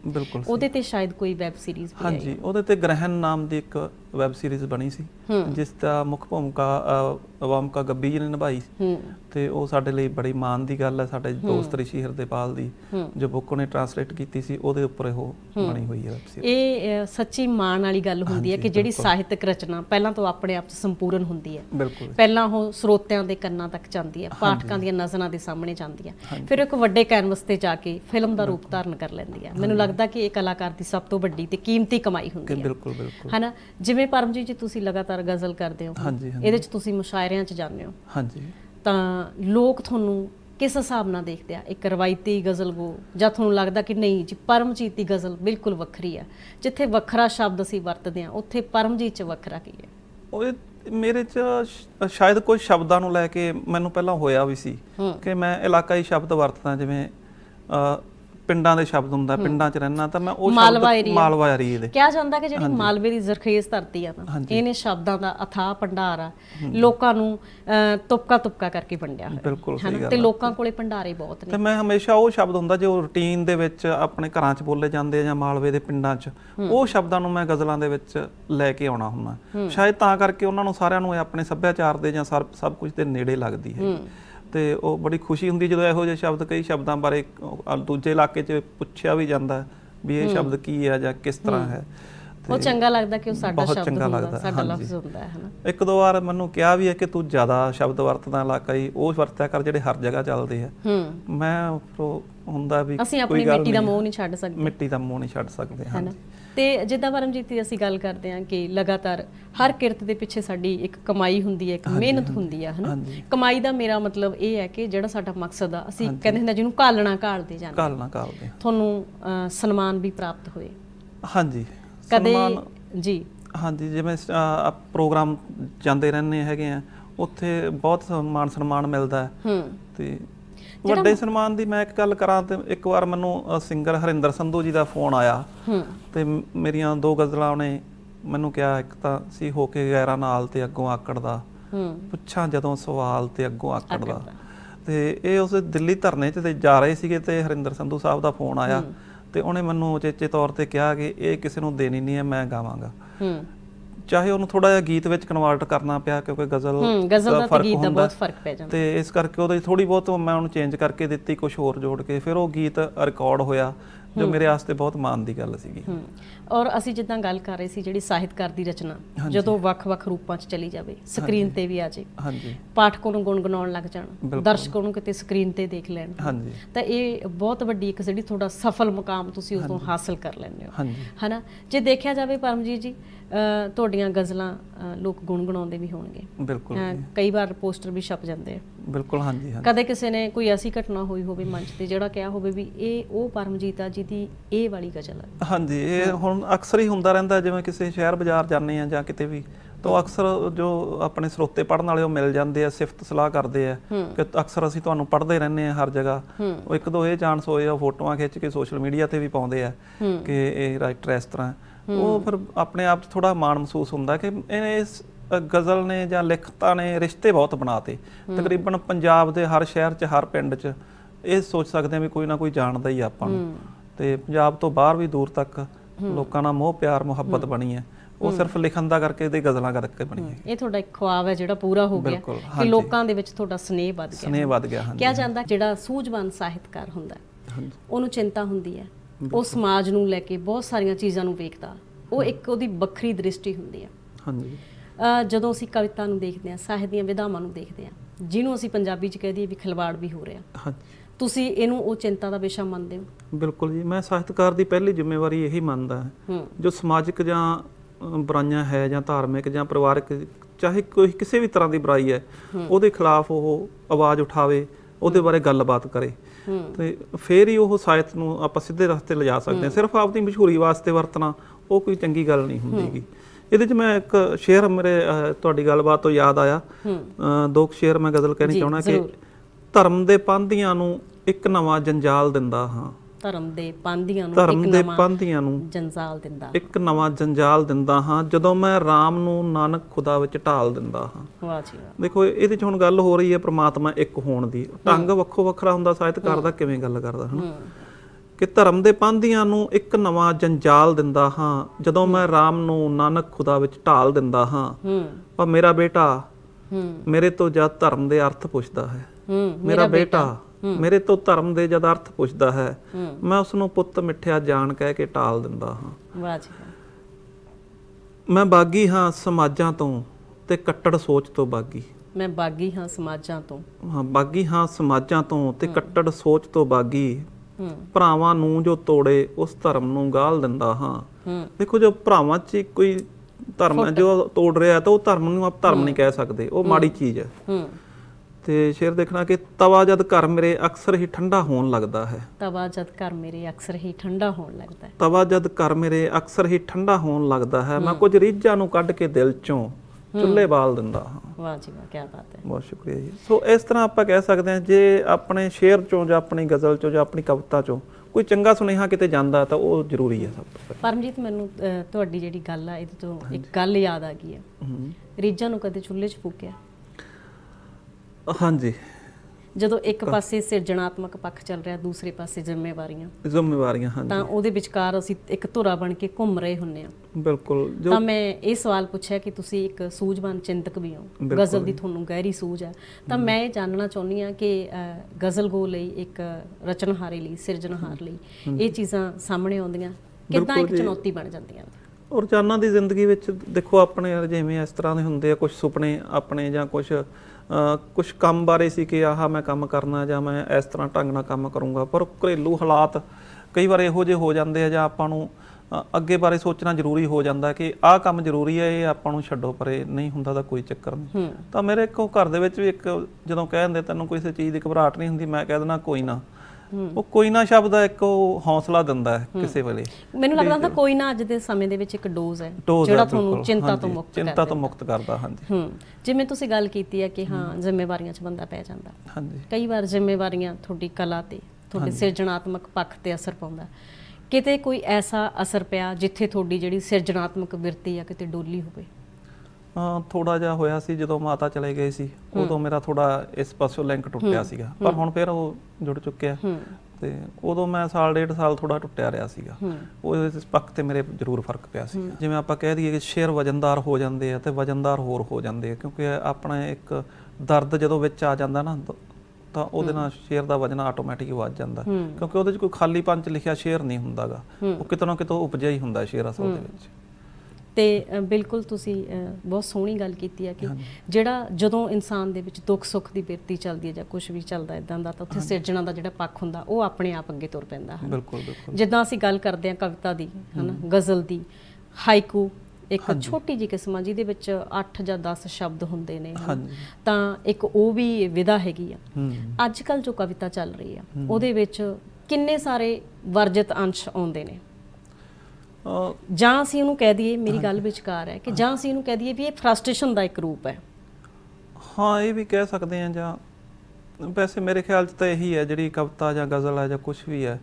ਉਹਦੇ ਤੇ ਸ਼ਾਇਦ ਕੋਈ ਵੈਬ ਸੀਰੀਜ਼ ਵੀ ਆਈ ਹਾਂਜੀ ਉਹਦੇ ਤੇ ਗ੍ਰਹਿਣ ਨਾਮ ਦੀ ਇੱਕ ਵੈਬ ਸੀਰੀਜ਼ ਬਣੀ ਸੀ ਜਿਸ ਦਾ ਮੁੱਖ ਭੂਮਿਕਾ ਅਵਾਮਕਾ ਗੱਬੀ ਜੀ ਨੇ ਨਿਭਾਈ ਤੇ ਉਹ ਸਾਡੇ ਲਈ ਬੜੀ ਮਾਣ ਦੀ ਗੱਲ ਹੈ ਸਾਡੇ ਦੋਸਤ ਰਿਸ਼ੀ ਹਰਦੇਪਾਲ ਦੀ ਜੋ ਬੁੱਕ ਨੇ ਟ੍ਰਾਂਸਲੇਟ ਕੀਤੀ ਸੀ ਉਹਦੇ ਉੱਪਰ ਇਹ ਬਣੀ ਹੋਈ ਹੈ ਵੈਬ ਸੀਰੀਜ਼ ਇਹ ਸੱਚੀ ਮਾਣ ਵਾਲੀ ਗੱਲ ਹੁੰਦੀ ਹੈ ਕਿ ਜਿਹੜੀ ਸਾਹਿਤਕ ਰਚਨਾ ਪਹਿਲਾਂ ਤੋਂ ਆਪਣੇ ਆਪ ਸੰਪੂਰਨ ਹੁੰਦੀ ਹੈ ਪਹਿਲਾਂ ਉਹ ਸਰੋਤਿਆਂ ਦੇ ਕੰਨਾਂ ਤੱਕ ਜਾਂਦੀ ਹੈ ਪਾਠਕਾਂ ਦੀਆਂ ਨਜ਼ਰਾਂ ਦੇ ਸਾਹਮਣੇ ਜਾਂਦੀ ਹੈ ਫਿਰ ਇੱਕ ਵੱਡੇ ਕੈਨਵਸ ਤੇ ਜਾ ਕੇ ਫਿਲਮ ਦਾ ਰੂਪ ਧਾਰਨ ਕਰ ਲੈਂਦੀ ਹੈ ਮੈਨੂੰ ਲੱਗਦਾ ਕਿ ਇਹ ਕਲਾਕਾਰ ਦੀ ਸਭ ਤੋਂ ਵੱਡੀ ਤੇ ਕੀਮਤੀ ਕਮਾਈ ਹੁੰਦੀ ਹੈ ਬਿਲਕੁਲ ਬਿਲਕੁਲ ਹੈਨਾ ਜਿਵੇਂ ਜਿਵੇਂ ਪਰਮਜੀਤ ਜੀ ਤੁਸੀਂ ਲਗਾਤਾਰ ਗਜ਼ਲ ਕਰਦੇ ਹੋ ਇਹਦੇ ਚ ਤੁਸੀਂ ਮੁਸ਼ਾਇਰਿਆਂ ਚ ਜਾਂਦੇ ਹੋ ਹਾਂਜੀ ਤਾਂ ਲੋਕ ਤੁਹਾਨੂੰ ਕਿਸ ਹਿਸਾਬ ਨਾਲ ਦੇਖਦੇ ਆ ਇੱਕ ਰਵਾਇਤੀ ਗਜ਼ਲ ਗੋ ਜਾਂ ਤੁਹਾਨੂੰ ਲੱਗਦਾ ਕਿ ਨਹੀਂ ਜੀ ਪਰਮਜੀਤ ਦੀ ਗਜ਼ਲ ਬਿਲਕੁਲ ਵੱਖਰੀ ਆ ਜਿੱਥੇ ਵੱਖਰਾ ਸ਼ਬਦ ਅਸੀਂ ਵਰਤਦੇ ਆ ਉੱਥੇ ਪਰਮਜੀਤ ਚ ਵੱਖਰਾ ਕੀ ਹੈ ਉਹ ਮੇਰੇ ਚ ਸ਼ਾਇਦ ਕੋਈ ਸ਼ਬਦਾਂ ਨੂੰ ਲੈ ਕੇ ਮੈਨੂੰ ਪਹਿਲਾਂ ਹੋਇਆ ਵੀ ਸੀ ਕਿ ਮੈਂ ਇਲਾਕਾਈ ਸ਼ਬਦ ਵਰਤਦਾ ਜਿਵੇਂ ਪਿੰਡਾਂ ਦੇ ਸ਼ਬਦ ਹੁੰਦਾ ਪਿੰਡਾਂ 'ਚ ਰਹਿਣਾ ਤਾਂ ਮੈਂ ਉਹ ਸ਼ਬਦ ਮਾਲਵਾ ਏਰੀਏ ਦੇ ਕਿਹਾ ਜਾਂਦਾ ਕਿ ਜਿਹੜੀ ਮਾਲਵੇ ਦੀ ਜ਼ਰਖੇਜ਼ ਧਰਤੀ ਆ ਨਾ ਇਹਨੇ ਸ਼ਬਦਾਂ ਦਾ ਅਥਾਹ ਭੰਡਾਰ ਆ ਲੋਕਾਂ ਨੂੰ ਤੁਪਕਾ ਤੁਪਕਾ ਕਰਕੇ ਵੰਡਿਆ ਹੋਇਆ ਹਨ ਤੇ ਲੋਕਾਂ ਕੋਲੇ ਭੰਡਾਰੇ ਬਹੁਤ ਨੇ ਤੇ ਮੈਂ ਹਮੇਸ਼ਾ ਉਹ ਸ਼ਬਦ ਹੁੰਦਾ ਜੋ ਰੁਟੀਨ ਦੇ ਵਿੱਚ ਆਪਣੇ ਘਰਾਂ 'ਚ ਬੋਲੇ ਜਾਂਦੇ ਆ ਜਾਂ ਮਾਲਵੇ ਦੇ ਪਿੰਡਾਂ 'ਚ ਉਹ ਸ਼ਬਦਾਂ ਨੂੰ ਮੈਂ ਗਜ਼ਲਾਂ ਦੇ ਵਿੱਚ ਲੈ ਕੇ ਆਉਣਾ ਹੁੰਦਾ ਸ਼ਾਇਦ ਤਾਂ ਕਰਕੇ ਉਹਨਾਂ ਨੂੰ ਸਾਰਿਆਂ ਨੂੰ ਆਪਣੇ ਸੱਭਿਆਚਾਰ ਦੇ ਜਾਂ ਸਭ ਕੁਝ ਦੇ ਨੇੜੇ ਲੱਗਦੀ ਹੈ ਤੇ ਉਹ ਬੜੀ ਖੁਸ਼ੀ ਹੁੰਦੀ ਜਦੋਂ ਇਹੋ ਜਿਹੇ ਸ਼ਬਦ ਕਈ ਸ਼ਬਦਾਂ ਬਾਰੇ ਦੂਜੇ ਇਲਾਕੇ 'ਚ ਪੁੱਛਿਆ ਵੀ ਜਾਂਦਾ ਵੀ ਇਹ ਸ਼ਬਦ ਕੀ ਹੈ ਜਾਂ ਕਿਸ ਤਰ੍ਹਾਂ ਹੈ ਉਹ ਚੰਗਾ ਲੱਗਦਾ ਕਿ ਉਹ ਸਾਡਾ ਸ਼ਬਦ ਹੁੰਦਾ ਸਾਡਾ ਲਫ਼ਜ਼ ਹੁੰਦਾ ਹੈ ਹਨਾ ਇੱਕ ਦੋ ਵਾਰ ਮੈਨੂੰ ਕਿਹਾ ਵੀ ਹੈ ਕਿ ਤੂੰ ਜ਼ਿਆਦਾ ਸ਼ਬਦ ਵਰਤਦਾ ਇਲਾਕਾ ਹੀ ਉਹ ਵਰਤਿਆ ਕਰ ਜਿਹੜੇ ਹਰ ਜਗ੍ਹਾ ਚੱਲਦੇ ਆ ਮੈਂ ਉਹ ਹੁੰਦਾ ਵੀ ਅਸੀਂ ਆਪਣੀ ਮਿੱਟੀ ਦਾ ਮੋਹ ਨਹੀਂ ਛੱਡ ਸਕਦੇ ਮਿੱਟੀ ਦਾ ਮੋਹ ਨਹੀਂ ਛੱਡ ਸਕਦੇ ਹਾਂ ਤੇ ਜਿੱਦਾਂ ਵਰਮਜੀਤ ਜੀ ਅਸੀਂ ਗੱਲ ਕਰਦੇ ਆਂ ਕਿ ਲਗਾਤਾਰ ਹਰ ਕਿਰਤ ਦੇ ਪਿੱਛੇ ਸਾਡੀ ਇੱਕ ਕਮਾਈ ਹੁੰਦੀ ਹੈ ਇੱਕ ਮਿਹਨਤ ਹੁੰਦੀ ਹੈ ਹਨਾ ਕਮਾਈ ਦਾ ਮੇਰਾ ਮਤਲਬ ਇਹ ਹੈ ਕਿ ਜਿਹੜਾ ਸਾਡਾ ਮਕਸਦ ਆ ਅਸੀਂ ਕਹਿੰਦੇ ਹਾਂ ਜਿਹਨੂੰ ਕਾਲਣਾ ਕਾਲਦੇ ਜਾਂਦੇ ਕਾਲਣਾ ਕਾਲਦੇ ਤੁਹਾਨੂੰ ਸਨਮਾਨ ਵੀ ਪ੍ਰਾਪਤ ਹੋਏ ਹਾਂਜੀ ਕਦੇ ਜੀ ਹਾਂਜੀ ਜਿਵੇਂ ਪ੍ਰੋਗਰਾਮ ਜਾਂਦੇ ਰਹਿੰਦੇ ਹੈਗੇ ਆ ਉੱਥੇ ਬਹੁਤ ਸਨਮਾਨ ਸਨਮਾਨ ਮਿਲਦਾ ਹੈ ਹੂੰ ਤੇ ਵੱਡੇ ਸਨਮਾਨ ਦੀ ਮੈਂ ਇੱਕ ਗੱਲ ਕਰਾਂ ਤੇ ਇੱਕ ਵਾਰ ਮੈਨੂੰ ਸਿੰਗਰ ਹਰਿੰਦਰ ਸੰਧੂ ਜੀ ਦਾ ਫੋਨ ਆਇਆ ਹੂੰ ਤੇ ਮੇਰੀਆਂ ਦੋ ਗਜ਼ਲਾਂ ਉਹਨੇ ਮੈਨੂੰ ਕਿਹਾ ਇੱਕ ਤਾਂ ਸੀ ਹੋ ਕੇ ਗੈਰਾਂ ਨਾਲ ਤੇ ਅੱਗੋਂ ਆਕੜਦਾ ਪੁੱਛਾਂ ਜਦੋਂ ਸਵਾਲ ਤੇ ਅੱਗੋਂ ਆਕੜਦਾ ਤੇ ਇਹ ਉਸ ਦਿੱਲੀ ਧਰਨੇ 'ਚ ਤੇ ਜਾ ਰਹੇ ਸੀਗੇ ਤੇ ਹਰਿੰਦਰ ਸੰਧੂ ਸਾਹਿਬ ਦਾ ਫੋਨ ਆਇਆ ਤੇ ਉਹਨੇ ਮੈਨੂੰ ਉਚੇਚੇ ਤੌਰ ਤੇ ਕਿਹਾ ਕਿ ਇਹ ਕਿਸੇ ਨੂੰ ਦੇਣੀ ਨਹੀਂ ਹੈ ਮੈਂ ਗਾਵਾਂਗਾ ਹੂੰ ਚਾਹੇ ਉਹਨੂੰ ਥੋੜਾ ਜਿਹਾ ਗੀਤ ਵਿੱਚ ਕਨਵਰਟ ਕਰਨਾ ਪਿਆ ਕਿਉਂਕਿ ਗਜ਼ਲ ਗਜ਼ਲ ਦਾ ਗੀਤ ਦਾ ਬਹੁਤ ਫਰਕ ਪੈ ਜਾਂਦਾ ਤੇ ਇਸ ਕਰਕੇ ਉਹਦੇ ਥੋੜੀ ਬਹੁਤ ਮੈਂ ਉਹਨੂੰ ਚੇਂਜ ਕਰਕੇ ਦਿੱਤੀ ਕੁਝ ਹੋਰ ਜੋੜ ਕੇ ਫਿਰ ਉਹ ਗੀਤ ਰਿਕਾਰਡ ਹੋਇਆ ਜੋ ਮੇਰੇ ਵਾਸਤੇ ਬਹੁਤ ਮਾਣ ਦੀ ਗੱਲ ਸੀਗੀ ਔਰ ਅਸੀਂ ਜਿੱਦਾਂ ਗੱਲ ਕਰ ਰਹੇ ਸੀ ਜਿਹੜੀ ਸਾਹਿਤਕਾਰ ਦੀ ਰਚਨਾ ਜਦੋਂ ਵੱਖ-ਵੱਖ ਰੂਪਾਂ 'ਚ ਚਲੀ ਜਾਵੇ ਸਕਰੀਨ ਤੇ ਵੀ ਆ ਜੇ ਹਾਂਜੀ ਪਾਠਕ ਨੂੰ ਗੁੰਗਣਾਉਣ ਲੱਗ ਜਾਣ ਦਰਸ਼ਕ ਨੂੰ ਕਿਤੇ ਸਕਰੀਨ ਤੇ ਦੇਖ ਲੈਣ ਹਾਂਜੀ ਤਾਂ ਇਹ ਬਹੁਤ ਵੱਡੀ ਇੱਕ ਜਿਹੜੀ ਤੁਹਾਡਾ ਸਫਲ ਮੁਕਾਮ ਤੁਸੀਂ ਉਸ ਤੋਂ ਹਾਸਲ ਕਰ ਲੈਂਦੇ ਹੋ ਹਨਾ ਜੇ ਦੇਖਿਆ ਜਾਵੇ ਪਰਮਜੀਤ ਜੀ ਤੁਹਾਡੀਆਂ ਗਜ਼ਲਾਂ ਲੋਕ ਗੁੰਗਣਾਉਂਦੇ ਵੀ ਹੋਣਗੇ ਬਿਲਕੁਲ ਕਈ ਵਾਰ ਪੋਸਟਰ ਵੀ ਛਪ ਜਾਂਦੇ ਆ ਬਿਲਕੁਲ ਹਾਂਜੀ ਹਾਂ ਕਦੇ ਕਿਸੇ ਨੇ ਕੋਈ ਐਸੀ ਘਟਨਾ ਹੋਈ ਹੋਵੇ ਮੰਚ ਤੇ ਜਿਹੜਾ ਕਿਹਾ ਹੋਵੇ ਵੀ ਇਹ ਉਹ ਪਰਮਜੀਤ ਆ ਜੀ ਦੀ ਇਹ ਵਾਲੀ ਗਜ਼ਲ ਹੈ ਹਾਂਜੀ ਇਹ ਹੁਣ ਅਕਸਰ ਹੀ ਹੁੰਦਾ ਰਹਿੰਦਾ ਜਿਵੇਂ ਕਿਸੇ ਸ਼ਹਿਰ ਬਾਜ਼ਾਰ ਜਾਂਦੇ ਆ ਜਾਂ ਕਿਤੇ ਵੀ ਤਾਂ ਅਕਸਰ ਜੋ ਆਪਣੇ ਸਰੋਤੇ ਪੜਨ ਵਾਲੇ ਉਹ ਮਿਲ ਜਾਂਦੇ ਆ ਸਿਫਤ ਸਲਾਹ ਕਰਦੇ ਆ ਕਿ ਅਕਸਰ ਅਸੀਂ ਤੁਹਾਨੂੰ ਪੜਦੇ ਰਹਿੰਨੇ ਆ ਹਰ ਜਗ੍ਹਾ ਉਹ ਇੱਕ ਦੋ ਇਹ ਚਾਂਸ ਹੋਏ ਆ ਫੋਟੋਆਂ ਖਿੱਚ ਕੇ ਸੋਸ਼ਲ ਮੀਡੀਆ ਤੇ ਵੀ ਪਾਉਂਦੇ ਆ ਕਿ ਇਹ ਰਾਈਟਰ ਇਸ ਤਰ੍ਹਾਂ ਉਹ ਫਿਰ ਆਪਣੇ ਆਪ ਥੋੜਾ ਮਾਣ ਮਹਿਸੂਸ ਹੁੰਦਾ ਕਿ ਇਹ ਗਜ਼ਲ ਨੇ ਜਾਂ ਲਿਖਤਾਂ ਨੇ ਰਿਸ਼ਤੇ ਬਹੁਤ ਬਣਾਤੇ ਤਕਰੀਬਨ ਪੰਜਾਬ ਦੇ ਹਰ ਸ਼ਹਿਰ 'ਚ ਹਰ ਪਿੰਡ 'ਚ ਇਹ ਸੋਚ ਸਕਦੇ ਆ ਵੀ ਕੋਈ ਨਾ ਕੋਈ ਜਾਣਦਾ ਹੀ ਆਪਾਂ ਨੂੰ ਤੇ ਪੰਜਾਬ ਤੋਂ ਬਾਹਰ ਵੀ ਦੂਰ ਤੱਕ ਲੋਕਾਂ ਨਾਲ ਮੋਹ ਪਿਆਰ ਮੁਹੱਬਤ ਬਣੀ ਹੈ ਉਹ ਸਿਰਫ ਲਿਖਣ ਦਾ ਕਰਕੇ ਤੇ ਗਜ਼ਲਾਂ ਕਰਕੇ ਬਣੀ ਹੈ ਇਹ ਤੁਹਾਡਾ ਇੱਕ ਖੁਆਬ ਹੈ ਜਿਹੜਾ ਪੂਰਾ ਹੋ ਗਿਆ ਕਿ ਲੋਕਾਂ ਦੇ ਵਿੱਚ ਤੁਹਾਡਾ ਸਨੇਹ ਵੱਧ ਗਿਆ ਸਨੇਹ ਵੱਧ ਗਿਆ ਹਾਂ ਕਿਹਾ ਜਾਂਦਾ ਜਿਹੜਾ ਸੂਝਵਾਨ ਸਾਹਿਤਕਾਰ ਹੁੰਦਾ ਉਹਨੂੰ ਚਿੰਤਾ ਹੁੰਦੀ ਹੈ ਉਹ ਸਮਾਜ ਨੂੰ ਲੈ ਕੇ ਬਹੁਤ ਸਾਰੀਆਂ ਚੀਜ਼ਾਂ ਨੂੰ ਵੇਖਦਾ ਉਹ ਇੱਕ ਉਹਦੀ ਵੱਖਰੀ ਦ੍ਰਿਸ਼ਟੀ ਹੁੰਦੀ ਹੈ ਹਾਂਜੀ ਜਦੋਂ ਅਸੀਂ ਕਵਿਤਾ ਨੂੰ ਦੇਖਦੇ ਹਾਂ ਸਾਹਿਤ ਦੀਆਂ ਵਿਧਾਵਾਂ ਨੂੰ ਦੇਖਦੇ ਹਾਂ ਜਿਹਨੂੰ ਅਸੀਂ ਪੰਜਾਬੀ 'ਚ ਕਹਿੰਦੇ ਦਈਏ ਵੀ ਖਿਲਵਾੜ ਵੀ ਹੋ ਰਿਹਾ ਹਾਂਜੀ ਤੁਸੀਂ ਇਹਨੂੰ ਉਹ ਚਿੰਤਾ ਦਾ ਵਿਸ਼ਾ ਮੰਨਦੇ ਹੋ ਬਿਲਕੁਲ ਜੀ ਮੈਂ ਸਾਹਿਤਕਾਰ ਦੀ ਪਹਿਲੀ ਜ਼ਿੰਮੇਵਾਰੀ ਇਹੀ ਮੰਨਦਾ ਹਾਂ ਜੋ ਸਮਾਜਿਕ ਜਾਂ ਬੁਰਾਈਆਂ ਹੈ ਜਾਂ ਧਾਰਮਿਕ ਜਾਂ ਪਰਿਵਾਰਕ ਚਾਹੇ ਕੋਈ ਕਿਸੇ ਵੀ ਤਰ੍ਹਾਂ ਦੀ ਬੁਰਾਈ ਹੈ ਉਹਦੇ ਖਿਲਾਫ ਉਹ ਆਵਾਜ਼ ਉਠਾਵੇ ਉਹਦੇ ਬਾਰੇ ਗੱਲਬਾਤ ਕਰੇ ਤੇ ਫੇਰ ਹੀ ਉਹ ਸਾਇਤ ਨੂੰ ਆਪਾਂ ਸਿੱਧੇ ਰਸਤੇ ਲਿਜਾ ਸਕਦੇ ਹਾਂ ਸਿਰਫ ਆਪਦੀ ਮਸ਼ਹੂਰੀ ਵਾਸਤੇ ਵਰਤਣਾ ਉਹ ਕੋਈ ਚੰਗੀ ਗੱਲ ਨਹੀਂ ਹੁੰਦੀਗੀ ਇਹਦੇ 'ਚ ਮੈਂ ਇੱਕ ਸ਼ੇਅਰ ਮੇਰੇ ਤੁਹਾਡੀ ਗੱਲਬਾਤ ਤੋਂ ਯਾਦ ਆਇਆ ਦੋ ਸ਼ੇਅਰ ਮੈਂ ਗਜ਼ਲ ਕਹਿਣੀ ਚਾਹਣਾ ਕਿ ਧਰਮ ਦੇ ਪੰਧੀਆਂ ਨੂੰ ਇੱਕ ਨਵਾਂ ਜੰਜਾਲ ਦਿੰਦਾ ਹਾਂ ਧਰਮ ਦੇ ਪੰਧੀਆਂ ਨੂੰ ਧਰਮ ਦੇ ਪੰਧੀਆਂ ਨੂੰ ਜੰਜਾਲ ਦਿੰਦਾ ਇੱਕ ਨਵਾਂ ਜੰਜਾਲ ਦਿੰਦਾ ਹਾਂ ਜਦੋਂ ਮੈਂ RAM ਨੂੰ ਨਾਨਕ ਖੁਦਾ ਵਿੱਚ ਢਾਲ ਦਿੰਦਾ ਹਾਂ ਵਾਹ ਜੀ ਵਾਹ ਦੇਖੋ ਇਹਦੇ 'ਚ ਹੁਣ ਗੱਲ ਹੋ ਰਹੀ ਹੈ ਪ੍ਰਮਾਤਮਾ ਇੱਕ ਹੋਣ ਦੀ ਟੰਗ ਵੱਖੋ ਵੱਖਰਾ ਹੁੰਦਾ ਸਾਹਿਤਕਾਰ ਦਾ ਕਿਵੇਂ ਗੱਲ ਕਰਦਾ ਹਨ ਕਿ ਧਰਮ ਦੇ ਪੰਧੀਆਂ ਨੂੰ ਇੱਕ ਨਵਾਂ ਜੰਜਾਲ ਦਿੰਦਾ ਹਾਂ ਜਦੋਂ ਮੈਂ RAM ਨੂੰ ਨਾਨਕ ਖੁਦਾ ਵਿੱਚ ਢਾਲ ਦਿੰਦਾ ਹਾਂ ਪਰ ਮੇਰਾ ਬੇਟਾ ਮੇਰੇ ਤੋਂ ਜਦ ਧਰਮ ਦੇ ਅਰਥ ਪੁੱਛਦਾ ਹੈ ਮੇਰਾ ਬੇਟਾ ਮੇਰੇ ਤੋਂ ਧਰਮ ਦੇ ਜਦ ਅਰਥ ਪੁੱਛਦਾ ਹੈ ਮੈਂ ਉਸ ਨੂੰ ਪੁੱਤ ਮਿੱਠਿਆ ਜਾਣ ਕਹਿ ਕੇ ਟਾਲ ਦਿੰਦਾ ਹਾਂ ਵਾਹ ਮੈਂ ਬਾਗੀ ਹਾਂ ਸਮਾਜਾਂ ਤੋਂ ਤੇ ਕੱਟੜ ਸੋਚ ਤੋਂ ਬਾਗੀ ਮੈਂ ਬਾਗੀ ਹਾਂ ਸਮਾਜਾਂ ਤੋਂ ਹਾਂ ਬਾਗੀ ਹਾਂ ਸਮਾਜਾਂ ਤੋਂ ਤੇ ਕੱਟੜ ਸੋਚ ਤੋਂ ਬਾਗੀ ਭਰਾਵਾਂ ਨੂੰ ਜੋ ਤੋੜੇ ਉਸ ਧਰਮ ਨੂੰ ਗਾਲ ਦਿੰਦਾ ਹਾਂ ਦੇਖੋ ਜੋ ਭਰਾਵਾਂ 'ਚ ਕੋਈ ਧਰਮ ਜੋ ਤੋੜ ਰਿਹਾ ਤਾਂ ਉਹ ਧਰਮ ਨੂੰ ਆਪ ਧਰਮ ਨਹੀਂ ਕਹਿ ਸਕਦੇ ਉਹ ਮਾੜੀ ਚੀਜ਼ ਹੈ ਤੇ ਸ਼ੇਰ ਦੇਖਣਾ ਕਿ ਤਵਾ ਜਦ ਘਰ ਮੇਰੇ ਅਕਸਰ ਹੀ ਠੰਡਾ ਹੋਣ ਲੱਗਦਾ ਹੈ ਤਵਾ ਜਦ ਘਰ ਮੇਰੇ ਅਕਸਰ ਹੀ ਠੰਡਾ ਹੋਣ ਲੱਗਦਾ ਹੈ ਤਵਾ ਜਦ ਘਰ ਮੇਰੇ ਅਕਸਰ ਹੀ ਠੰਡਾ ਹੋਣ ਲੱਗਦਾ ਹੈ ਮੈਂ ਕੁਝ ਰੀਝਾਂ ਨੂੰ ਕੱਢ ਕੇ ਦਿਲ ਚੋਂ ਚੁੱਲ੍ਹੇ ਬਾਲ ਦਿੰਦਾ ਹਾਂ ਵਾਹ ਜੀ ਵਾਹ ਕੀ ਬਾਤ ਹੈ ਬਹੁਤ ਸ਼ੁਕਰੀਆ ਜੀ ਸੋ ਇਸ ਤਰ੍ਹਾਂ ਆਪਾਂ ਕਹਿ ਸਕਦੇ ਹਾਂ ਜੇ ਆਪਣੇ ਸ਼ੇਰ ਚੋਂ ਜਾਂ ਆਪਣੀ ਗਜ਼ਲ ਚੋਂ ਜਾਂ ਆਪਣੀ ਕਵਿਤਾ ਚੋਂ ਕੋਈ ਚੰਗਾ ਸੁਨੇਹਾ ਕਿਤੇ ਜਾਂਦਾ ਤਾਂ ਉਹ ਜ਼ਰੂਰੀ ਹੈ ਸਭ ਤੋਂ ਪਹਿਲਾਂ ਪਰਮਜੀਤ ਮੈਨੂੰ ਤੁਹਾਡੀ ਜਿਹੜੀ ਗੱਲ ਆ ਇਹਦੇ ਤੋਂ ਇੱਕ ਗੱਲ ਯਾਦ ਆ ਗਈ ਹੈ ਰੀਝਾਂ ਨੂੰ ਕਦੇ ਚੁੱਲ੍ਹੇ 'ਚ ਫੂਕਿਆ ਹਾਂਜੀ ਜਦੋਂ ਇੱਕ ਪਾਸੇ ਸਿਰਜਣਾਤਮਕ ਪੱਖ ਚੱਲ ਰਿਹਾ ਦੂਸਰੇ ਪਾਸੇ ਜ਼ਿੰਮੇਵਾਰੀਆਂ ਜ਼ਿੰਮੇਵਾਰੀਆਂ ਹਾਂਜੀ ਤਾਂ ਉਹਦੇ ਵਿਚਕਾਰ ਅਸੀਂ ਇੱਕ ਧੁਰਾ ਬਣ ਕੇ ਘੁੰਮ ਰਹੇ ਹੁੰਨੇ ਆ ਬਿਲਕੁਲ ਜੋ ਤਾਂ ਮੈਂ ਇਹ ਸਵਾਲ ਪੁੱਛਿਆ ਕਿ ਤੁਸੀਂ ਇੱਕ ਸੂਝਵਾਨ ਚਿੰਤਕ ਵੀ ਹੋ ਗਜ਼ਲ ਦੀ ਤੁਹਾਨੂੰ ਗਹਿਰੀ ਸੂਝ ਹੈ ਤਾਂ ਮੈਂ ਇਹ ਜਾਨਣਾ ਚਾਹੁੰਦੀ ਆ ਕਿ ਗਜ਼ਲ ਗੋ ਲਈ ਇੱਕ ਰਚਨਹਾਰੇ ਲਈ ਸਿਰਜਣਹਾਰ ਲਈ ਇਹ ਚੀਜ਼ਾਂ ਸਾਹਮਣੇ ਆਉਂਦੀਆਂ ਕਿੱਦਾਂ ਇੱਕ ਚੁਣੌਤੀ ਬਣ ਜਾਂਦੀਆਂ ਔਰ ਰੋਜ਼ਾਨਾ ਦੀ ਜ਼ਿੰਦਗੀ ਵਿੱਚ ਦੇਖੋ ਆਪਣੇ ਜਿਵੇਂ ਇਸ ਤਰ੍ਹਾਂ ਦੇ ਹੁੰਦੇ ਆ ਕੁਝ ਸੁਪਨੇ ਆਪਣੇ ਜਾਂ ਕੁਝ ਕੁਝ ਕੰਮ ਬਾਰੇ ਸੀ ਕਿ ਆਹ ਮੈਂ ਕੰਮ ਕਰਨਾ ਜਾਂ ਮੈਂ ਇਸ ਤਰ੍ਹਾਂ ਢੰਗ ਨਾਲ ਕੰਮ ਕਰੂੰਗਾ ਪਰ ਘਰੇਲੂ ਹਾਲਾਤ ਕਈ ਵਾਰ ਇਹੋ ਜਿਹੇ ਹੋ ਜਾਂਦੇ ਆ ਜਾਂ ਆਪਾਂ ਨੂੰ ਅੱਗੇ ਬਾਰੇ ਸੋਚਣਾ ਜ਼ਰੂਰੀ ਹੋ ਜਾਂਦਾ ਕਿ ਆਹ ਕੰਮ ਜ਼ਰੂਰੀ ਹੈ ਇਹ ਆਪਾਂ ਨੂੰ ਛੱਡੋ ਪਰੇ ਨਹੀਂ ਹੁੰਦਾ ਤਾਂ ਕੋਈ ਚੱਕਰ ਨਹੀਂ ਤਾਂ ਮੇਰੇ ਕੋ ਘਰ ਦੇ ਵਿੱਚ ਵੀ ਇੱਕ ਜਦੋਂ ਕਹਿੰਦੇ ਤੈਨੂੰ ਕੋਈ ਸੇ ਚੀਜ਼ ਦੀ ਘਬਰਾਹਟ ਨਹੀਂ ਹੁੰਦੀ ਮੈਂ ਕਹਿ ਦਿੰਦਾ ਕੋਈ ਨਾ ਉਹ ਕੋਈ ਨਾ ਸ਼ਬਦ ਦਾ ਇੱਕ ਉਹ ਹੌਸਲਾ ਦਿੰਦਾ ਹੈ ਕਿਸੇ ਵੇਲੇ ਮੈਨੂੰ ਲੱਗਦਾ ਹੁੰਦਾ ਕੋਈ ਨਾ ਅੱਜ ਦੇ ਸਮੇਂ ਦੇ ਵਿੱਚ ਇੱਕ ਡੋਜ਼ ਹੈ ਜਿਹੜਾ ਤੁਹਾਨੂੰ ਚਿੰਤਾ ਤੋਂ ਮੁਕਤ ਕਰਦਾ ਚਿੰਤਾ ਤੋਂ ਮੁਕਤ ਕਰਦਾ ਹਾਂਜੀ ਹੂੰ ਜਿਵੇਂ ਤੁਸੀਂ ਗੱਲ ਕੀਤੀ ਹੈ ਕਿ ਹਾਂ ਜ਼ਿੰਮੇਵਾਰੀਆਂ 'ਚ ਬੰਦਾ ਪੈ ਜਾਂਦਾ ਹਾਂਜੀ ਕਈ ਵਾਰ ਜ਼ਿੰਮੇਵਾਰੀਆਂ ਤੁਹਾਡੀ ਕਲਾ ਤੇ ਤੁਹਾਡੇ ਸਿਰਜਣਾਤਮਕ ਪੱਖ ਤੇ ਅਸਰ ਪਾਉਂਦਾ ਕਿਤੇ ਕੋਈ ਐਸਾ ਅਸਰ ਪਿਆ ਜਿੱਥੇ ਤੁਹਾਡੀ ਜਿਹੜੀ ਸਿਰਜਣਾਤਮਕ ਵਿਰਤੀ ਆ ਕਿਤੇ ਡੋਲੀ ਹੋਵੇ ਥੋੜਾ ਜਿਹਾ ਹੋਇਆ ਸੀ ਜਦੋਂ ਮਾਤਾ ਚਲੇ ਗਏ ਸੀ ਉਦੋਂ ਮੇਰਾ ਥੋੜਾ ਇਸ ਪਾਸੋਂ ਲਿੰਕ ਟੁੱਟਿਆ ਸੀਗਾ ਪਰ ਹੁਣ ਫੇਰ ਉਹ ਜੁੜ ਚੁੱਕਿਆ ਤੇ ਉਦੋਂ ਮੈਂ ਸਾਲ ਡੇਢ ਸਾਲ ਥੋੜਾ ਟੁੱਟਿਆ ਰਿਹਾ ਸੀਗਾ ਉਹ ਇਸ ਪੱਖ ਤੇ ਮੇਰੇ ਜ਼ਰੂਰ ਫਰਕ ਪਿਆ ਸੀ ਜਿਵੇਂ ਆਪਾਂ ਕਹਿ ਦਈਏ ਕਿ ਸ਼ੇਰ ਵਜਨਦਾਰ ਹੋ ਜਾਂਦੇ ਆ ਤੇ ਵਜਨਦਾਰ ਹੋਰ ਹੋ ਜਾਂਦੇ ਆ ਕਿਉਂਕਿ ਆਪਣਾ ਇੱਕ ਦਰਦ ਜਦੋਂ ਵਿੱਚ ਆ ਜਾਂਦਾ ਨਾ ਤਾਂ ਉਹਦੇ ਨਾਲ ਸ਼ੇਰ ਦਾ ਵਜਨ ਆਟੋਮੈਟਿਕ ਵੱਧ ਜਾਂਦਾ ਕਿਉਂਕਿ ਉਹਦੇ 'ਚ ਕੋਈ ਖਾਲੀ ਪੰਚ ਲਿਖਿਆ ਸ਼ੇਰ ਨਹੀਂ ਹੁੰਦਾਗਾ ਉਹ ਕਿਤਨਾ ਕਿਤੋਂ ਉਪਜਿਆ ਹੀ ਹੁੰਦਾ ਸ਼ੇਰ ਅਸਲ ਦੇ ਵਿੱਚ ਤੇ ਬਿਲਕੁਲ ਤੁਸੀਂ ਬਹੁਤ ਸੋਹਣੀ ਗੱਲ ਕੀਤੀ ਹੈ ਕਿ ਜਿਹੜਾ ਜਦੋਂ ਇਨਸਾਨ ਦੇ ਵਿੱਚ ਦੁੱਖ ਸੁੱਖ ਦੀ ਬਿਰਤੀ ਚੱਲਦੀ ਹੈ ਜਾਂ ਕੁਝ ਵੀ ਚੱਲਦਾ ਇਦਾਂ ਦਾ ਤਾਂ ਉੱਥੇ ਸਿਰਜਣਾ ਦਾ ਜਿਹੜਾ ਪੱਖ ਹੁੰਦਾ ਉਹ ਆਪਣੇ ਆਪ ਅੱਗੇ ਤੁਰ ਪੈਂਦਾ ਹੈ ਬਿਲਕੁਲ ਬਿਲਕੁਲ ਜਿੱਦਾਂ ਅਸੀਂ ਗੱਲ ਕਰਦੇ ਹਾਂ ਕਵਿਤਾ ਦੀ ਹਨਾ ਗਜ਼ਲ ਦੀ ਹਾਈਕੂ ਇੱਕ ਛੋਟੀ ਜੀ ਕਿਸਮ ਆ ਜਿਹਦੇ ਵਿੱਚ 8 ਜਾਂ 10 ਸ਼ਬਦ ਹੁੰਦੇ ਨੇ ਤਾਂ ਇੱਕ ਉਹ ਵੀ ਵਿਧਾ ਹੈਗੀ ਆ ਅੱਜ ਕੱਲ ਜੋ ਕਵਿਤਾ ਚੱਲ ਰਹੀ ਆ ਉਹਦੇ ਵਿੱਚ ਕਿੰਨੇ ਸਾਰੇ ਵਰਜਿਤ ਅੰਸ਼ ਆਉਂਦੇ ਨੇ ਜਾਂ ਅਸੀਂ ਉਹਨੂੰ ਕਹਿ ਦਈਏ ਮੇਰੀ ਗੱਲ ਵਿਚਕਾਰ ਹੈ ਕਿ ਜਾਂ ਅਸੀਂ ਇਹਨੂੰ ਕਹਿ ਦਈਏ ਵੀ ਇਹ ਫਰਸਟ੍ਰੇਸ਼ਨ ਦਾ ਇੱਕ ਰੂਪ ਹੈ ਹਾਂ ਇਹ ਵੀ ਕਹਿ ਸਕਦੇ ਆ ਜਾਂ ਵੈਸੇ ਮੇਰੇ ਖਿਆਲ 'ਚ ਤਾਂ ਇਹੀ ਹੈ ਜਿਹੜੀ ਕਵਿਤਾ ਜਾਂ ਗਜ਼ਲ ਹੈ ਜਾਂ ਕੁਝ ਵੀ ਹੈ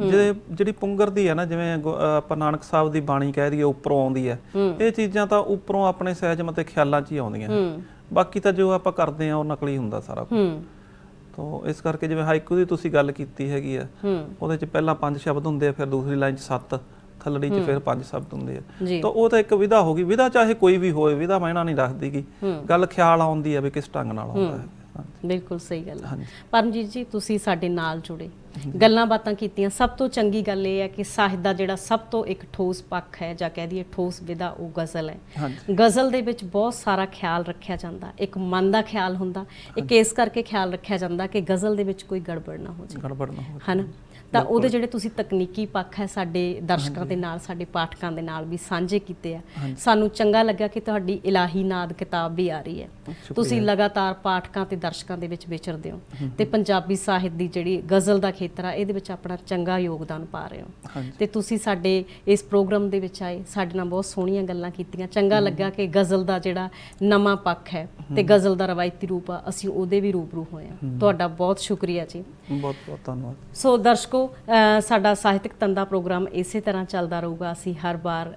ਜਿਹੜੇ ਜਿਹੜੀ ਪੁੰਗਰਦੀ ਹੈ ਨਾ ਜਿਵੇਂ ਆਪਾਂ ਨਾਨਕ ਸਾਹਿਬ ਦੀ ਬਾਣੀ ਕਹਿ ਦਈਏ ਉੱਪਰੋਂ ਆਉਂਦੀ ਹੈ ਇਹ ਚੀਜ਼ਾਂ ਤਾਂ ਉੱਪਰੋਂ ਆਪਣੇ ਸਹਿਜ ਮਤੇ ਖਿਆਲਾਂ 'ਚ ਹੀ ਆਉਂਦੀਆਂ ਬਾਕੀ ਤਾਂ ਜੋ ਆਪਾਂ ਕਰਦੇ ਆ ਉਹ ਨਕਲੀ ਹੁੰਦਾ ਸਾਰਾ ਕੁਝ ਤੋ ਇਸ ਕਰਕੇ ਜਿਵੇਂ ਹਾਈਕੂ ਦੀ ਤੁਸੀਂ ਗੱਲ ਕੀਤੀ ਹੈਗੀ ਆ ਉਹਦੇ 'ਚ ਪਹਿਲਾਂ ਪੰਜ ਸ਼ਬਦ ਹੁੰਦੇ ਆ ਫਿਰ ਦੂਸਰੀ ਲਾਈਨ 'ਚ ਸੱਤ ਥੱਲੜੀ ਚ ਫਿਰ ਪੰਜ ਸ਼ਬਦ ਹੁੰਦੇ ਆ ਤਾਂ ਉਹ ਤਾਂ ਇੱਕ ਵਿਧਾ ਹੋ ਗਈ ਵਿਧਾ ਚਾਹੇ ਕੋਈ ਵੀ ਹੋਵੇ ਵਿਧਾ ਮਾਇਨਾ ਨਹੀਂ ਰੱਖਦੀ ਗੀ ਗੱਲ ਖਿਆਲ ਆਉਂਦੀ ਆ ਵੀ ਕਿਸ ਢੰਗ ਨਾਲ ਆਉਂਦਾ ਹੈ ਬਿਲਕੁਲ ਸਹੀ ਗੱਲ ਹੈ ਪਰਮਜੀਤ ਜੀ ਤੁਸੀਂ ਸਾਡੇ ਨਾਲ ਜੁੜੇ ਗੱਲਾਂ ਬਾਤਾਂ ਕੀਤੀਆਂ ਸਭ ਤੋਂ ਚੰਗੀ ਗੱਲ ਇਹ ਹੈ ਕਿ ਸਾਹਿਤ ਦਾ ਜਿਹੜਾ ਸਭ ਤੋਂ ਇੱਕ ਠੋਸ ਪੱਖ ਹੈ ਜਾਂ ਕਹਿ ਦਈਏ ਠੋਸ ਵਿਧਾ ਉਹ ਗਜ਼ਲ ਹੈ ਗਜ਼ਲ ਦੇ ਵਿੱਚ ਬਹੁਤ ਸਾਰਾ ਖਿਆਲ ਰੱਖਿਆ ਜਾਂਦਾ ਇੱਕ ਮਨ ਦਾ ਖਿਆਲ ਹੁੰਦਾ ਇੱਕ ਇਸ ਕਰਕੇ ਖਿਆਲ ਰੱਖਿਆ ਜਾਂਦਾ ਕਿ ਗਜ਼ਲ ਦੇ ਵਿੱਚ ਕੋਈ ਗੜਬੜ ਨਾ ਹੋ ਜਾਵੇ ਗੜਬੜ ਨਾ ਹੋ ਜਾਵੇ ਹਨਾ ਤਾਂ ਉਹਦੇ ਜਿਹੜੇ ਤੁਸੀਂ ਤਕਨੀਕੀ ਪੱਖ ਹੈ ਸਾਡੇ ਦਰਸ਼ਕਾਂ ਦੇ ਨਾਲ ਸਾਡੇ ਪਾਠਕਾਂ ਦੇ ਨਾਲ ਵੀ ਸਾਂਝੇ ਕੀਤੇ ਆ ਸਾਨੂੰ ਚੰਗਾ ਲੱਗਾ ਕਿ ਤੁਹਾਡੀ ਇਲਾਹੀ ਨਾਦ ਕਿਤਾਬ ਵੀ ਆ ਰਹੀ ਹੈ ਤੁਸੀਂ ਲਗਾਤਾਰ ਪਾਠਕਾਂ ਤੇ ਦਰਸ਼ਕਾਂ ਦੇ ਵਿੱਚ ਵਿਚਰਦੇ ਹੋ ਤੇ ਪੰਜਾਬੀ ਸਾਹਿਤ ਦੀ ਜਿਹੜੀ ਗਜ਼ਲ ਦਾ ਖੇਤਰ ਆ ਇਹਦੇ ਵਿੱਚ ਆਪਣਾ ਚੰਗਾ ਯੋਗਦਾਨ ਪਾ ਰਹੇ ਹੋ ਤੇ ਤੁਸੀਂ ਸਾਡੇ ਇਸ ਪ੍ਰੋਗਰਾਮ ਦੇ ਵਿੱਚ ਆਏ ਸਾਡੇ ਨਾਲ ਬਹੁਤ ਸੋਹਣੀਆਂ ਗੱਲਾਂ ਕੀਤੀਆਂ ਚੰਗਾ ਲੱਗਾ ਕਿ ਗਜ਼ਲ ਦਾ ਜਿਹੜਾ ਨਵਾਂ ਪੱਖ ਹੈ ਤੇ ਗਜ਼ਲ ਦਾ ਰਵਾਇਤੀ ਰੂਪ ਆ ਅਸੀਂ ਉਹਦੇ ਵੀ ਰੂਬਰੂ ਹੋਏ ਆ ਤੁਹਾਡਾ ਬਹੁਤ ਸ਼ੁਕਰੀਆ ਜੀ ਬਹੁਤ ਬਹੁਤ ਧੰਨਵਾਦ ਸੋ ਦਰਸ਼ਕ ਦਰਸ਼ਕੋ ਸਾਡਾ ਸਾਹਿਤਕ ਤੰਦਾ ਪ੍ਰੋਗਰਾਮ ਇਸੇ ਤਰ੍ਹਾਂ ਚੱਲਦਾ ਰਹੂਗਾ ਅਸੀਂ ਹਰ ਵਾਰ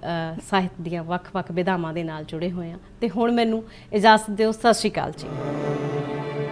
ਸਾਹਿਤ ਦੀਆਂ ਵੱਖ-ਵੱਖ ਵਿਧਾਵਾਂ ਦੇ ਨਾਲ ਜੁੜੇ ਹੋਏ ਹਾਂ ਤੇ ਹੁਣ ਮੈਨੂੰ ਇਜਾਜ਼ਤ ਦਿਓ ਸਤਿ ਸ਼੍ਰੀ ਅਕਾਲ ਜੀ